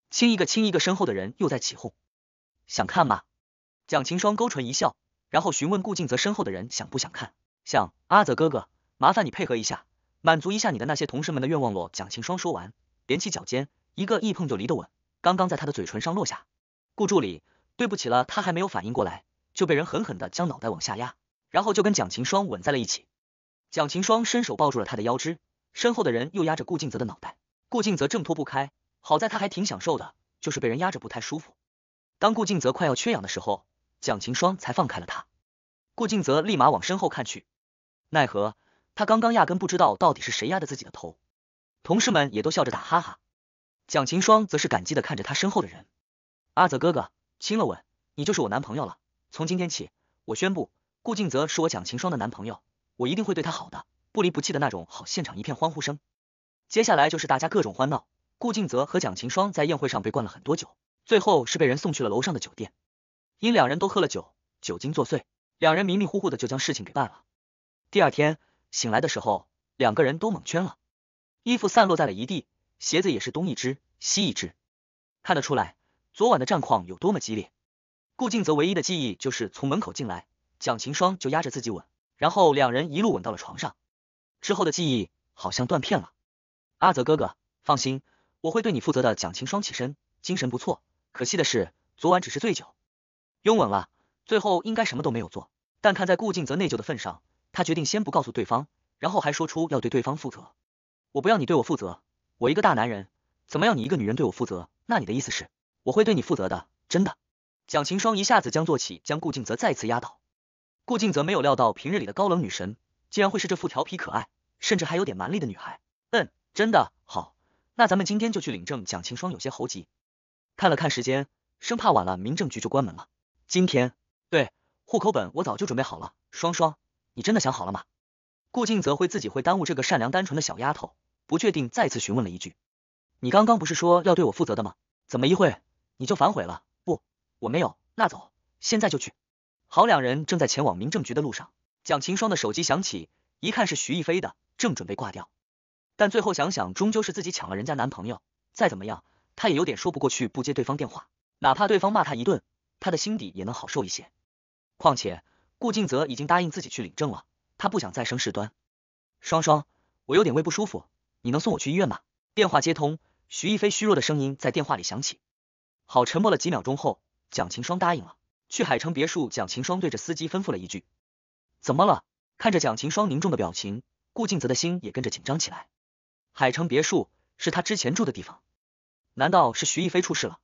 A: 亲一个亲一个，身后的人又在起哄，想看吗？蒋晴霜勾唇一笑，然后询问顾靖泽身后的人想不想看，想，阿泽哥哥，麻烦你配合一下，满足一下你的那些同事们的愿望咯。蒋晴霜说完，踮起脚尖，一个一碰就离得稳，刚刚在他的嘴唇上落下。顾助理，对不起了，他还没有反应过来，就被人狠狠的将脑袋往下压，然后就跟蒋晴霜吻在了一起。蒋晴霜伸手抱住了他的腰肢，身后的人又压着顾靖泽的脑袋。顾静泽挣脱不开，好在他还挺享受的，就是被人压着不太舒服。当顾静泽快要缺氧的时候，蒋晴霜才放开了他。顾静泽立马往身后看去，奈何他刚刚压根不知道到底是谁压的自己的头。同事们也都笑着打哈哈，蒋晴霜则是感激的看着他身后的人：“阿泽哥哥，亲了吻，你就是我男朋友了。从今天起，我宣布，顾静泽是我蒋晴霜的男朋友，我一定会对他好的，不离不弃的那种。”好，现场一片欢呼声。接下来就是大家各种欢闹，顾静泽和蒋晴霜在宴会上被灌了很多酒，最后是被人送去了楼上的酒店。因两人都喝了酒，酒精作祟，两人迷迷糊糊的就将事情给办了。第二天醒来的时候，两个人都蒙圈了，衣服散落在了一地，鞋子也是东一只西一只，看得出来昨晚的战况有多么激烈。顾静泽唯一的记忆就是从门口进来，蒋晴霜就压着自己吻，然后两人一路吻到了床上，之后的记忆好像断片了。阿泽哥哥，放心，我会对你负责的。蒋晴霜起身，精神不错。可惜的是，昨晚只是醉酒，拥吻了，最后应该什么都没有做。但看在顾静泽内疚的份上，他决定先不告诉对方，然后还说出要对对方负责。我不要你对我负责，我一个大男人，怎么要你一个女人对我负责？那你的意思是，我会对你负责的，真的？蒋晴霜一下子将坐起，将顾静泽再次压倒。顾静泽没有料到，平日里的高冷女神，竟然会是这副调皮可爱，甚至还有点蛮力的女孩。嗯。真的好，那咱们今天就去领证。蒋晴霜有些猴急，看了看时间，生怕晚了民政局就关门了。今天对户口本我早就准备好了，双双，你真的想好了吗？顾静泽会自己会耽误这个善良单纯的小丫头，不确定，再次询问了一句。你刚刚不是说要对我负责的吗？怎么一会你就反悔了？不，我没有。那走，现在就去。好，两人正在前往民政局的路上，蒋晴霜的手机响起，一看是徐逸飞的，正准备挂掉。但最后想想，终究是自己抢了人家男朋友，再怎么样，她也有点说不过去。不接对方电话，哪怕对方骂她一顿，她的心底也能好受一些。况且顾静泽已经答应自己去领证了，她不想再生事端。双双，我有点胃不舒服，你能送我去医院吗？电话接通，徐逸飞虚弱的声音在电话里响起。好，沉默了几秒钟后，蒋晴霜答应了。去海城别墅，蒋晴霜对着司机吩咐了一句。怎么了？看着蒋晴霜凝重的表情，顾静泽的心也跟着紧张起来。海城别墅是他之前住的地方，难道是徐逸飞出事了？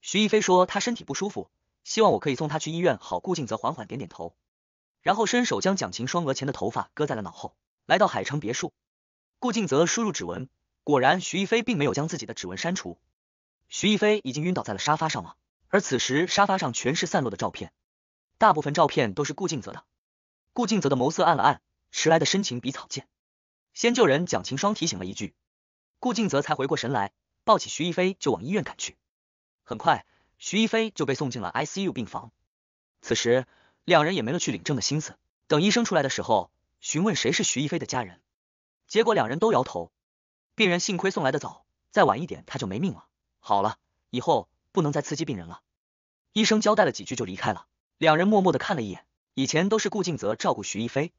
A: 徐逸飞说他身体不舒服，希望我可以送他去医院。好，顾静泽缓缓点点头，然后伸手将蒋琴双额前的头发搁在了脑后，来到海城别墅。顾静泽输入指纹，果然徐逸飞并没有将自己的指纹删除。徐逸飞已经晕倒在了沙发上了，而此时沙发上全是散落的照片，大部分照片都是顾静泽的。顾静泽的眸色暗了暗，迟来的深情比草贱。先救人，蒋勤霜提醒了一句，顾静泽才回过神来，抱起徐一飞就往医院赶去。很快，徐一飞就被送进了 ICU 病房。此时，两人也没了去领证的心思。等医生出来的时候，询问谁是徐一飞的家人，结果两人都摇头。病人幸亏送来的早，再晚一点他就没命了。好了，以后不能再刺激病人了。医生交代了几句就离开了。两人默默的看了一眼，以前都是顾静泽照顾徐一飞。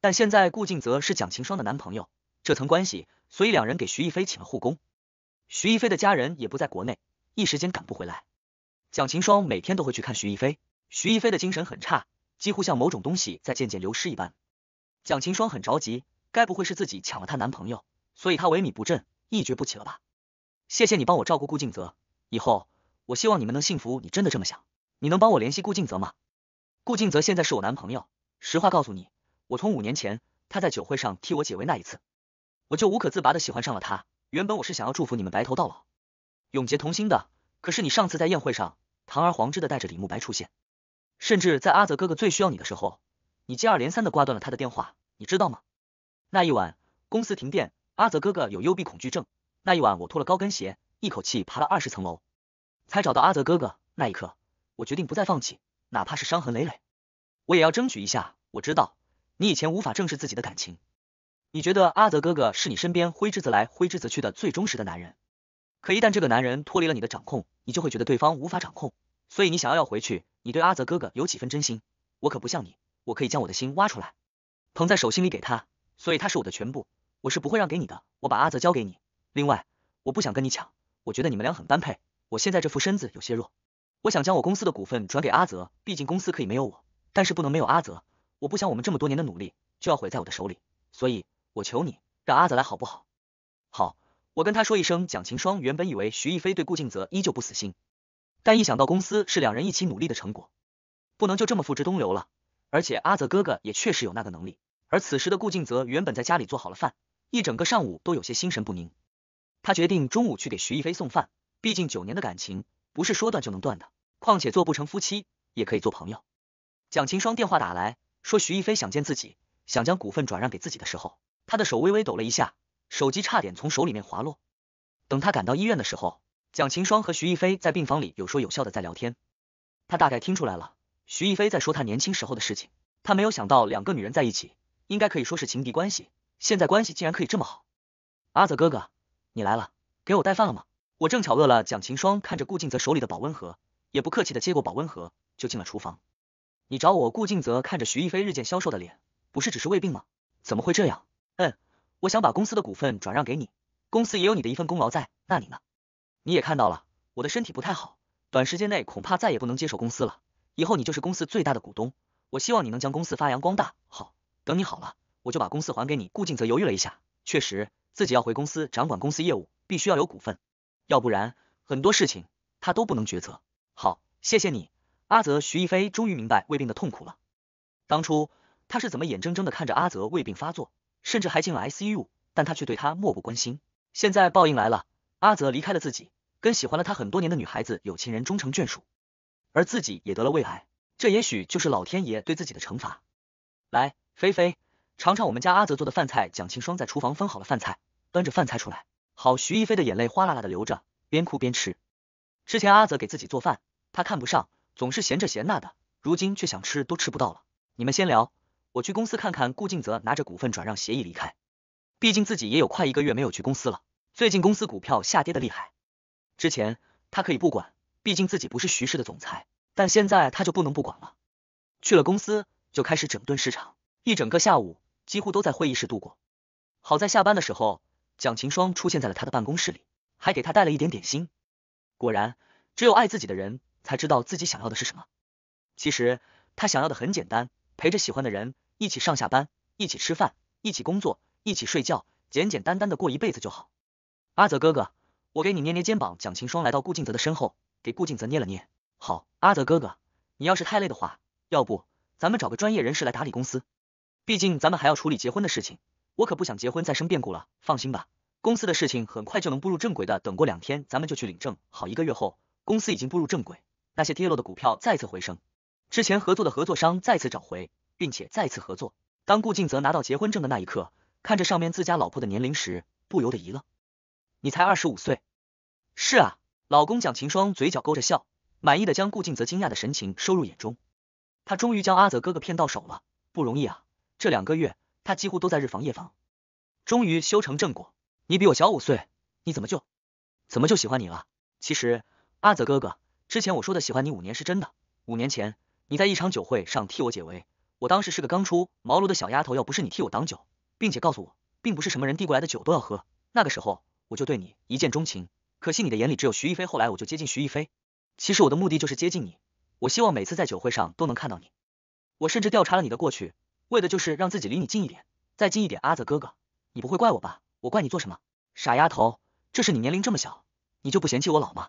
A: 但现在顾静泽是蒋晴霜的男朋友，这层关系，所以两人给徐逸飞请了护工。徐逸飞的家人也不在国内，一时间赶不回来。蒋晴霜每天都会去看徐逸飞，徐逸飞的精神很差，几乎像某种东西在渐渐流失一般。蒋晴霜很着急，该不会是自己抢了她男朋友，所以她萎靡不振，一蹶不起了吧？谢谢你帮我照顾顾静泽，以后我希望你们能幸福。你真的这么想？你能帮我联系顾静泽吗？顾静泽现在是我男朋友，实话告诉你。我从五年前他在酒会上替我解围那一次，我就无可自拔的喜欢上了他。原本我是想要祝福你们白头到老，永结同心的。可是你上次在宴会上堂而皇之的带着李慕白出现，甚至在阿泽哥哥最需要你的时候，你接二连三的挂断了他的电话。你知道吗？那一晚公司停电，阿泽哥哥有幽闭恐惧症。那一晚我脱了高跟鞋，一口气爬了二十层楼，才找到阿泽哥哥。那一刻，我决定不再放弃，哪怕是伤痕累累，我也要争取一下。我知道。你以前无法正视自己的感情，你觉得阿泽哥哥是你身边挥之则来挥之则去的最忠实的男人，可一旦这个男人脱离了你的掌控，你就会觉得对方无法掌控，所以你想要要回去。你对阿泽哥哥有几分真心？我可不像你，我可以将我的心挖出来，捧在手心里给他，所以他是我的全部，我是不会让给你的。我把阿泽交给你，另外我不想跟你抢，我觉得你们俩很般配。我现在这副身子有些弱，我想将我公司的股份转给阿泽，毕竟公司可以没有我，但是不能没有阿泽。我不想我们这么多年的努力就要毁在我的手里，所以，我求你让阿泽来好不好？好，我跟他说一声。蒋晴霜原本以为徐逸飞对顾静泽依旧不死心，但一想到公司是两人一起努力的成果，不能就这么付之东流了。而且阿泽哥哥也确实有那个能力。而此时的顾静泽原本在家里做好了饭，一整个上午都有些心神不宁。他决定中午去给徐逸飞送饭，毕竟九年的感情不是说断就能断的，况且做不成夫妻也可以做朋友。蒋晴霜电话打来。说徐逸飞想见自己，想将股份转让给自己的时候，他的手微微抖了一下，手机差点从手里面滑落。等他赶到医院的时候，蒋晴霜和徐逸飞在病房里有说有笑的在聊天，他大概听出来了，徐逸飞在说他年轻时候的事情。他没有想到两个女人在一起，应该可以说是情敌关系，现在关系竟然可以这么好。阿泽哥哥，你来了，给我带饭了吗？我正巧饿了。蒋晴霜看着顾静泽手里的保温盒，也不客气的接过保温盒，就进了厨房。你找我，顾静泽看着徐逸飞日渐消瘦的脸，不是只是胃病吗？怎么会这样？嗯，我想把公司的股份转让给你，公司也有你的一份功劳在。那你呢？你也看到了，我的身体不太好，短时间内恐怕再也不能接手公司了。以后你就是公司最大的股东，我希望你能将公司发扬光大。好，等你好了，我就把公司还给你。顾静泽犹豫了一下，确实，自己要回公司掌管公司业务，必须要有股份，要不然很多事情他都不能决策。好，谢谢你。阿泽，徐一飞终于明白胃病的痛苦了。当初他是怎么眼睁睁的看着阿泽胃病发作，甚至还进了 ICU，但他却对他漠不关心。现在报应来了，阿泽离开了自己，跟喜欢了他很多年的女孩子有情人终成眷属，而自己也得了胃癌，这也许就是老天爷对自己的惩罚。来，菲菲，尝尝我们家阿泽做的饭菜。蒋庆霜在厨房分好了饭菜，端着饭菜出来。好，徐一飞的眼泪哗啦啦的流着，边哭边吃。之前阿泽给自己做饭，他看不上。总是闲这闲那的，如今却想吃都吃不到了。你们先聊，我去公司看看。顾静泽拿着股份转让协议离开，毕竟自己也有快一个月没有去公司了。最近公司股票下跌的厉害，之前他可以不管，毕竟自己不是徐氏的总裁，但现在他就不能不管了。去了公司就开始整顿市场，一整个下午几乎都在会议室度过。好在下班的时候，蒋晴霜出现在了他的办公室里，还给他带了一点点心。果然，只有爱自己的人。才知道自己想要的是什么。其实他想要的很简单，陪着喜欢的人一起上下班，一起吃饭，一起工作，一起睡觉，简简单单的过一辈子就好。阿泽哥哥，我给你捏捏肩膀。蒋晴霜来到顾靖泽的身后，给顾靖泽捏了捏。好，阿泽哥哥，你要是太累的话，要不咱们找个专业人士来打理公司。毕竟咱们还要处理结婚的事情，我可不想结婚再生变故了。放心吧，公司的事情很快就能步入正轨的。等过两天，咱们就去领证。好，一个月后，公司已经步入正轨。那些跌落的股票再次回升，之前合作的合作商再次找回，并且再次合作。当顾静泽拿到结婚证的那一刻，看着上面自家老婆的年龄时，不由得一愣：“你才二十五岁。”“是啊。”老公蒋晴霜嘴角勾着笑，满意的将顾静泽惊讶的神情收入眼中。他终于将阿泽哥哥骗到手了，不容易啊！这两个月他几乎都在日防夜防，终于修成正果。你比我小五岁，你怎么就怎么就喜欢你了？其实，阿泽哥哥。之前我说的喜欢你五年是真的。五年前你在一场酒会上替我解围，我当时是个刚出茅庐的小丫头，要不是你替我挡酒，并且告诉我，并不是什么人递过来的酒都要喝，那个时候我就对你一见钟情。可惜你的眼里只有徐一飞，后来我就接近徐一飞。其实我的目的就是接近你，我希望每次在酒会上都能看到你。我甚至调查了你的过去，为的就是让自己离你近一点，再近一点。阿泽哥哥，你不会怪我吧？我怪你做什么？傻丫头，这是你年龄这么小，你就不嫌弃我老吗？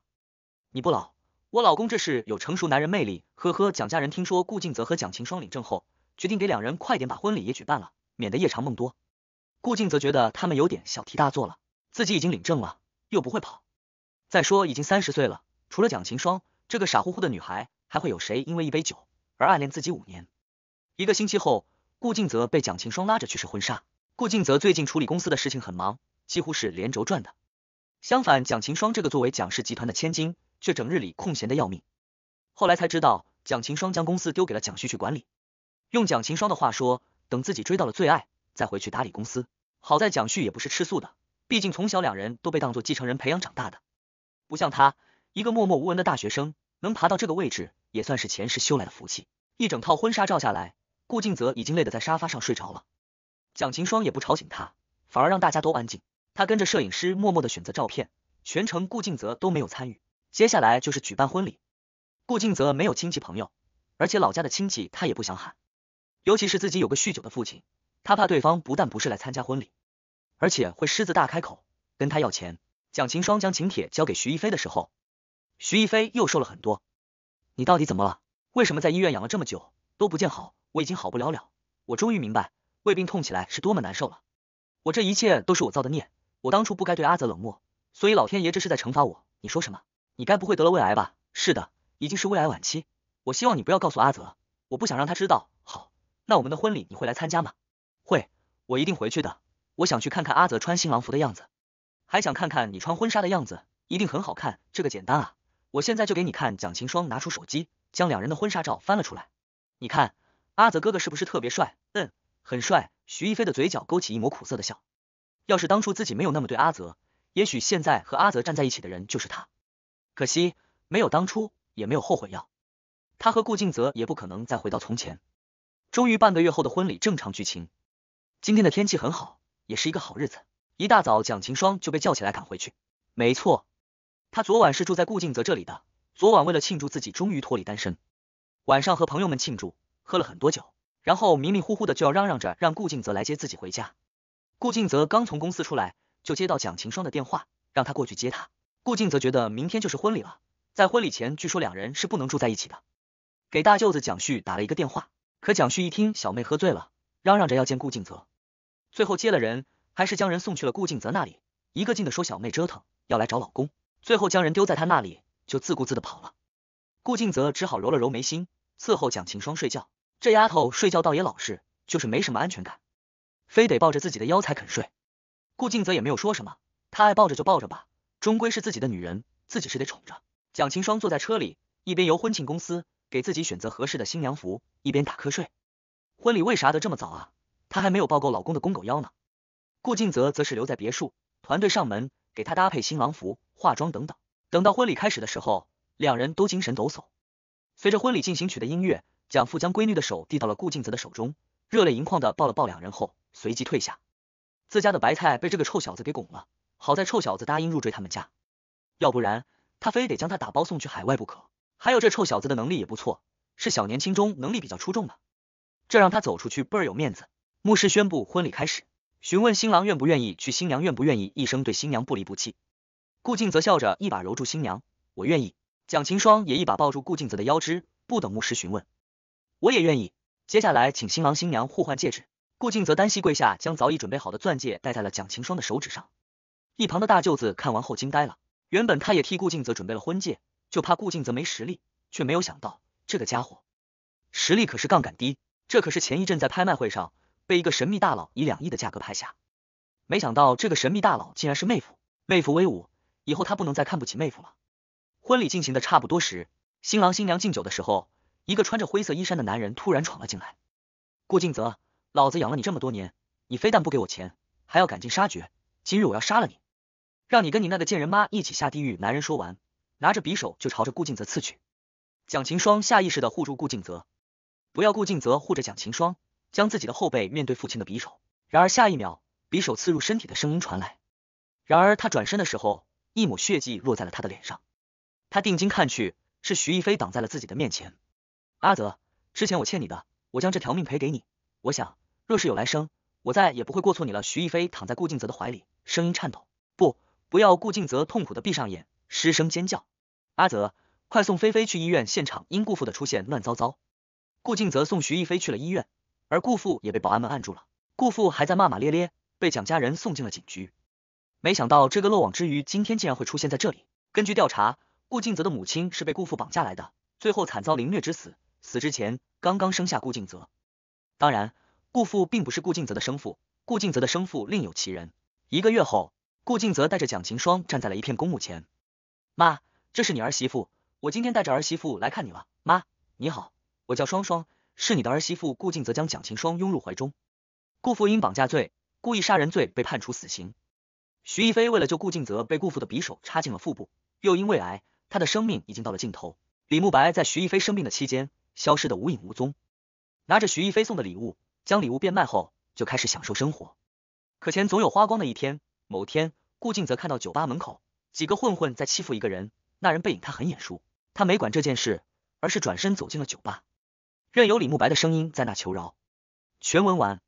A: 你不老。我老公这是有成熟男人魅力，呵呵。蒋家人听说顾静泽和蒋晴霜领证后，决定给两人快点把婚礼也举办了，免得夜长梦多。顾静泽觉得他们有点小题大做了，自己已经领证了，又不会跑。再说已经三十岁了，除了蒋晴霜这个傻乎乎的女孩，还会有谁因为一杯酒而暗恋自己五年？一个星期后，顾静泽被蒋晴霜拉着去试婚纱。顾静泽最近处理公司的事情很忙，几乎是连轴转的。相反，蒋晴霜这个作为蒋氏集团的千金。却整日里空闲的要命，后来才知道蒋勤霜将公司丢给了蒋旭去管理。用蒋勤霜的话说，等自己追到了最爱，再回去打理公司。好在蒋旭也不是吃素的，毕竟从小两人都被当做继承人培养长大的，不像他一个默默无闻的大学生，能爬到这个位置也算是前世修来的福气。一整套婚纱照下来，顾靖泽已经累得在沙发上睡着了。蒋勤霜也不吵醒他，反而让大家都安静。他跟着摄影师默默的选择照片，全程顾靖泽都没有参与。接下来就是举办婚礼，顾静泽没有亲戚朋友，而且老家的亲戚他也不想喊，尤其是自己有个酗酒的父亲，他怕对方不但不是来参加婚礼，而且会狮子大开口跟他要钱。蒋勤霜将请帖交给徐一飞的时候，徐一飞又瘦了很多。你到底怎么了？为什么在医院养了这么久都不见好？我已经好不了了，我终于明白胃病痛起来是多么难受了。我这一切都是我造的孽，我当初不该对阿泽冷漠，所以老天爷这是在惩罚我。你说什么？你该不会得了胃癌吧？是的，已经是胃癌晚期。我希望你不要告诉阿泽我不想让他知道。好，那我们的婚礼你会来参加吗？会，我一定回去的。我想去看看阿泽穿新郎服的样子，还想看看你穿婚纱的样子，一定很好看。这个简单啊，我现在就给你看。蒋晴霜拿出手机，将两人的婚纱照翻了出来。你看，阿泽哥哥是不是特别帅？嗯，很帅。徐一飞的嘴角勾起一抹苦涩的笑。要是当初自己没有那么对阿泽，也许现在和阿泽站在一起的人就是他。可惜没有当初，也没有后悔药。他和顾静泽也不可能再回到从前。终于半个月后的婚礼正常剧情。今天的天气很好，也是一个好日子。一大早，蒋晴霜就被叫起来赶回去。没错，他昨晚是住在顾静泽这里的。昨晚为了庆祝自己终于脱离单身，晚上和朋友们庆祝，喝了很多酒，然后迷迷糊糊的就要嚷嚷着让顾静泽来接自己回家。顾静泽刚从公司出来，就接到蒋晴霜的电话，让他过去接他。顾静则觉得明天就是婚礼了，在婚礼前，据说两人是不能住在一起的。给大舅子蒋旭打了一个电话，可蒋旭一听小妹喝醉了，嚷嚷着要见顾静泽，最后接了人，还是将人送去了顾静泽那里，一个劲的说小妹折腾，要来找老公，最后将人丢在他那里，就自顾自的跑了。顾静泽只好揉了揉眉心，伺候蒋晴霜睡觉。这丫头睡觉倒也老实，就是没什么安全感，非得抱着自己的腰才肯睡。顾静泽也没有说什么，他爱抱着就抱着吧。终归是自己的女人，自己是得宠着。蒋晴霜坐在车里，一边由婚庆公司给自己选择合适的新娘服，一边打瞌睡。婚礼为啥得这么早啊？她还没有抱够老公的公狗腰呢。顾静泽则是留在别墅，团队上门给她搭配新郎服、化妆等等。等到婚礼开始的时候，两人都精神抖擞。随着婚礼进行曲的音乐，蒋父将闺女的手递到了顾静泽的手中，热泪盈眶的抱了抱两人后，随即退下。自家的白菜被这个臭小子给拱了。好在臭小子答应入赘他们家，要不然他非得将他打包送去海外不可。还有这臭小子的能力也不错，是小年轻中能力比较出众的，这让他走出去倍儿有面子。牧师宣布婚礼开始，询问新郎愿不愿意娶新娘，愿不愿意一生对新娘不离不弃。顾静则笑着一把揉住新娘，我愿意。蒋晴霜也一把抱住顾静泽的腰肢，不等牧师询问，我也愿意。接下来请新郎新娘互换戒指。顾静则单膝跪下，将早已准备好的钻戒戴在了蒋晴霜的手指上。一旁的大舅子看完后惊呆了，原本他也替顾静泽准备了婚戒，就怕顾静泽没实力，却没有想到这个家伙实力可是杠杆低，这可是前一阵在拍卖会上被一个神秘大佬以两亿的价格拍下，没想到这个神秘大佬竟然是妹夫，妹夫威武，以后他不能再看不起妹夫了。婚礼进行的差不多时，新郎新娘敬酒的时候，一个穿着灰色衣衫的男人突然闯了进来。顾静泽，老子养了你这么多年，你非但不给我钱，还要赶尽杀绝，今日我要杀了你。让你跟你那个贱人妈一起下地狱！男人说完，拿着匕首就朝着顾静泽刺去。蒋晴霜下意识的护住顾静泽，不要顾静泽护着蒋晴霜，将自己的后背面对父亲的匕首。然而下一秒，匕首刺入身体的声音传来。然而他转身的时候，一抹血迹落在了他的脸上。他定睛看去，是徐逸飞挡在了自己的面前。阿泽，之前我欠你的，我将这条命赔给你。我想，若是有来生，我再也不会过错你了。徐逸飞躺在顾静泽的怀里，声音颤抖。不要！顾静泽痛苦的闭上眼，失声尖叫。阿泽，快送菲菲去医院！现场因顾父的出现乱糟糟。顾静泽送徐逸飞去了医院，而顾父也被保安们按住了。顾父还在骂骂咧咧，被蒋家人送进了警局。没想到这个漏网之鱼今天竟然会出现在这里。根据调查，顾静泽的母亲是被顾父绑架来的，最后惨遭凌虐之死，死之前刚刚生下顾静泽。当然，顾父并不是顾静泽的生父，顾静泽的生父另有其人。一个月后。顾静泽带着蒋晴霜站在了一片公墓前。妈，这是你儿媳妇，我今天带着儿媳妇来看你了。妈，你好，我叫双双，是你的儿媳妇。顾静泽将蒋晴霜拥入怀中。顾父因绑架罪、故意杀人罪被判处死刑。徐逸飞为了救顾静泽，被顾父的匕首插进了腹部，又因胃癌，他的生命已经到了尽头。李慕白在徐逸飞生病的期间消失的无影无踪，拿着徐逸飞送的礼物，将礼物变卖后就开始享受生活。可钱总有花光的一天。某天。顾静则看到酒吧门口几个混混在欺负一个人，那人背影他很眼熟，他没管这件事，而是转身走进了酒吧，任由李慕白的声音在那求饶。全文完。